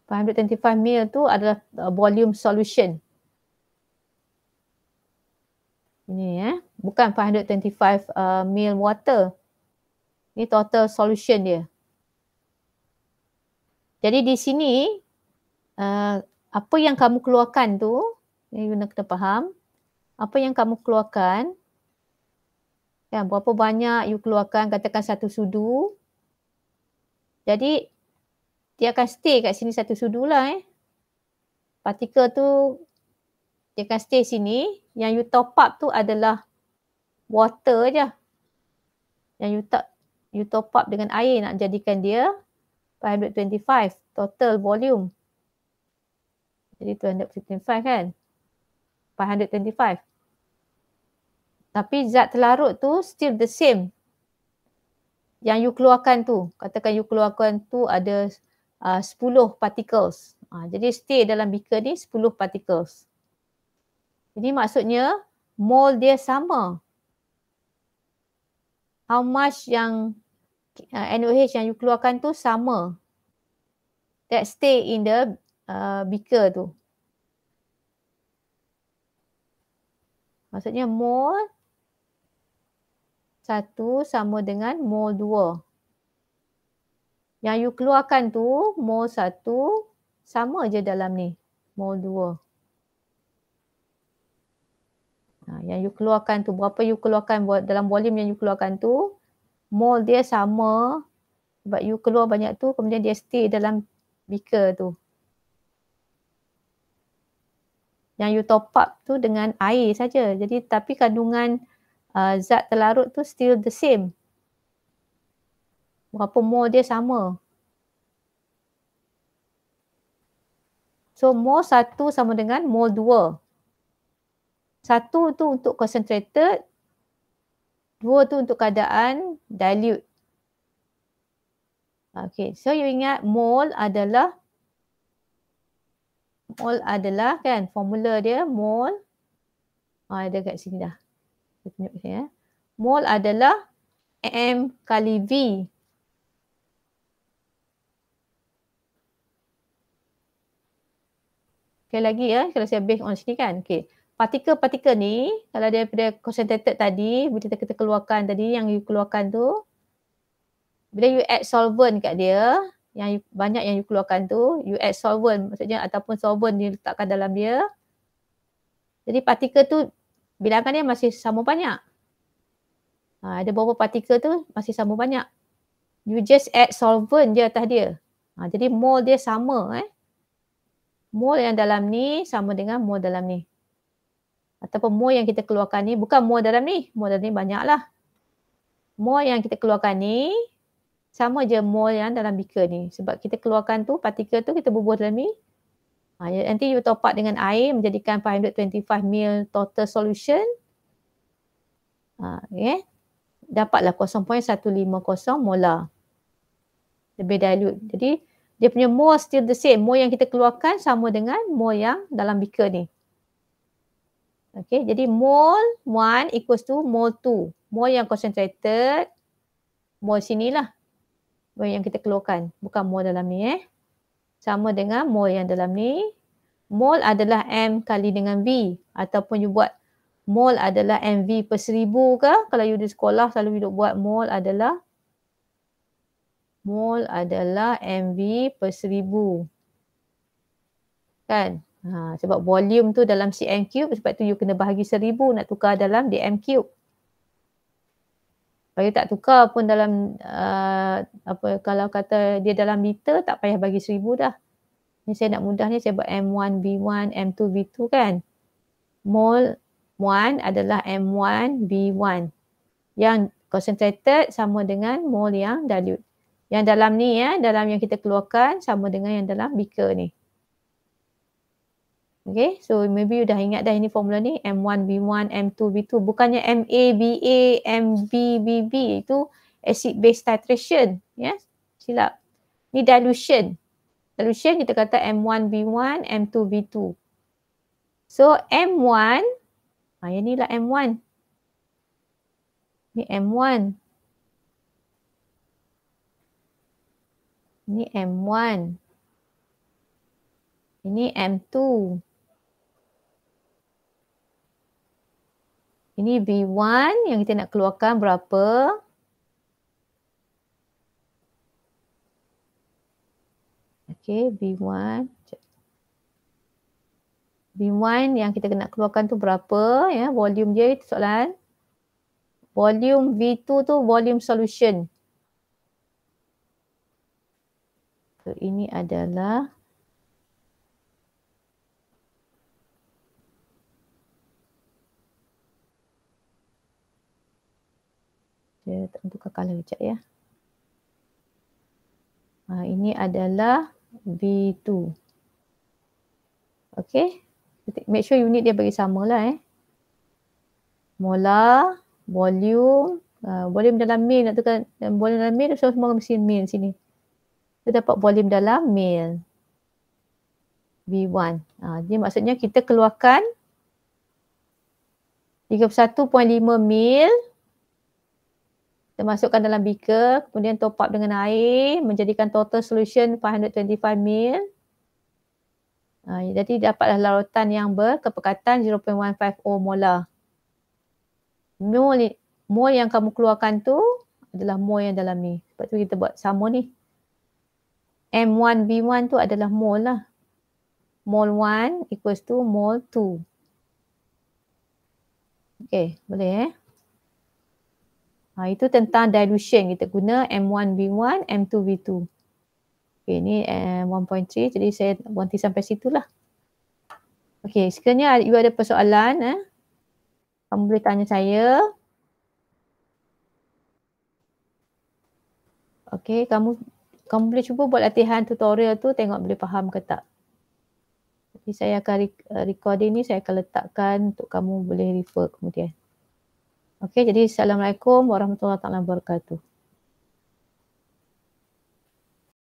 525 ml tu adalah uh, volume solution. Ini eh. Bukan 525 uh, ml water. Ini total solution dia. Jadi di sini uh, apa yang kamu keluarkan tu ni guna kena faham. Apa yang kamu keluarkan kan berapa banyak you keluarkan katakan satu sudu. Jadi dia akan stay kat sini satu sudu lah eh. Partikel tu dia akan stay sini yang you top up tu adalah water je. Yang you top, you top up dengan air nak jadikan dia 525 total volume. Jadi 255 kan? 525. Tapi zat terlarut tu still the same. Yang you keluarkan tu. Katakan you keluarkan tu ada uh, 10 particles. Uh, jadi stay dalam beaker ni 10 particles. Jadi maksudnya mole dia sama. How much yang uh, NOH yang you keluarkan tu sama. That stay in the uh, beaker tu. Maksudnya mole satu sama dengan mole dua. Yang you keluarkan tu mole satu sama je dalam ni. Mole dua. Ha, yang you keluarkan tu, berapa you keluarkan dalam volume yang you keluarkan tu, mole dia sama sebab you keluar banyak tu kemudian dia stay dalam beaker tu. Yang you top up tu dengan air saja. Jadi tapi kandungan uh, zat terlarut tu still the same. Berapa mole dia sama. So mole satu sama dengan mole dua satu tu untuk concentrated, dua tu untuk keadaan dilute. Okay, so you ingat mole adalah mole adalah kan formula dia mole ah, ada kat sini dah. Saya tunjuk sini ya. Mole adalah M kali V. Okay lagi ya kalau saya based on sini kan. Okay partikel-partikel ni kalau dia daripada concentrated tadi bila kita keluarkan tadi yang you keluarkan tu bila you add solvent kat dia yang you, banyak yang you keluarkan tu you add solvent maksudnya ataupun solvent ni letakkan dalam dia jadi partikel tu bilangan dia masih sama banyak ha, ada beberapa partikel tu masih sama banyak you just add solvent je atas dia ha, jadi mole dia sama eh mole yang dalam ni sama dengan mole dalam ni ataupun more yang kita keluarkan ni bukan more dalam ni, more dalam ni banyaklah. More yang kita keluarkan ni sama je more yang dalam beaker ni sebab kita keluarkan tu partikel tu kita bubuh dalam ni. Ha, ya, nanti you top up dengan air menjadikan 525 ml total solution. Ha, okay. Ya. Dapatlah 0.150 molar. Lebih dilute. Jadi dia punya more still the same. More yang kita keluarkan sama dengan more yang dalam beaker ni. Okay, jadi mole one equals to mole two. Mole yang concentrated, mole sini lah. Mole yang kita keluarkan, bukan mole dalam ni eh. Sama dengan mole yang dalam ni. Mole adalah M kali dengan V. Ataupun you buat mole adalah MV per seribu ke? Kalau you di sekolah selalu you buat mole adalah mole adalah MV per seribu. Kan? Ha, sebab volume tu dalam cm cube sebab tu you kena bahagi seribu nak tukar dalam dm cube. Kalau tak tukar pun dalam uh, apa kalau kata dia dalam liter tak payah bagi seribu dah. Ni saya nak mudah ni saya buat m1 b 1 m2 b 2 kan. Mol 1 adalah m1 b 1 Yang concentrated sama dengan mol yang dilute. Yang dalam ni ya, dalam yang kita keluarkan sama dengan yang dalam beaker ni. Okay, so maybe you dah ingat dah ini formula ni M1, B1, M2, B2. Bukannya MA, BA, MB, BB. Itu acid base titration. Yes, silap. Ni dilution. Dilution kita kata M1, B1, M2, B2. So M1, ha, ah, yang ni lah M1. Ni M1. ni M1. Ini M2. Ini B1 yang kita nak keluarkan berapa? Okay, B1. B1 yang kita nak keluarkan tu berapa? Ya, volume dia itu soalan. Volume V2 tu volume solution. So, ini adalah Saya tak tukar color sekejap ya. Ha, ini adalah V2. Okay. Make sure unit dia bagi sama lah eh. Molar, volume. Uh, volume dalam mil nak tukar. Dan volume dalam mil, so semua mesti mil sini. Kita dapat volume dalam mil. V1. Ha, ah, dia maksudnya kita keluarkan 31.5 mil Masukkan dalam beaker kemudian top up dengan air menjadikan total solution 525 ml. Ha, jadi dapatlah larutan yang berkepekatan 0.150 molar. Mol, mol yang kamu keluarkan tu adalah mol yang dalam ni. Sebab tu kita buat sama ni. M1 B1 tu adalah mol lah. Mol 1 equals to mol 2. Okay boleh eh. Ha, itu tentang dilution kita guna M1 V1, M2 V2. Okay, ini M1.3 jadi saya berhenti sampai situ lah. Okay, sekiranya you ada persoalan, eh? kamu boleh tanya saya. Okay, kamu kamu boleh cuba buat latihan tutorial tu tengok boleh faham ke tak. Jadi saya akan eh, recording ini saya akan letakkan untuk kamu boleh refer kemudian. Okey, jadi Assalamualaikum warahmatullahi wabarakatuh.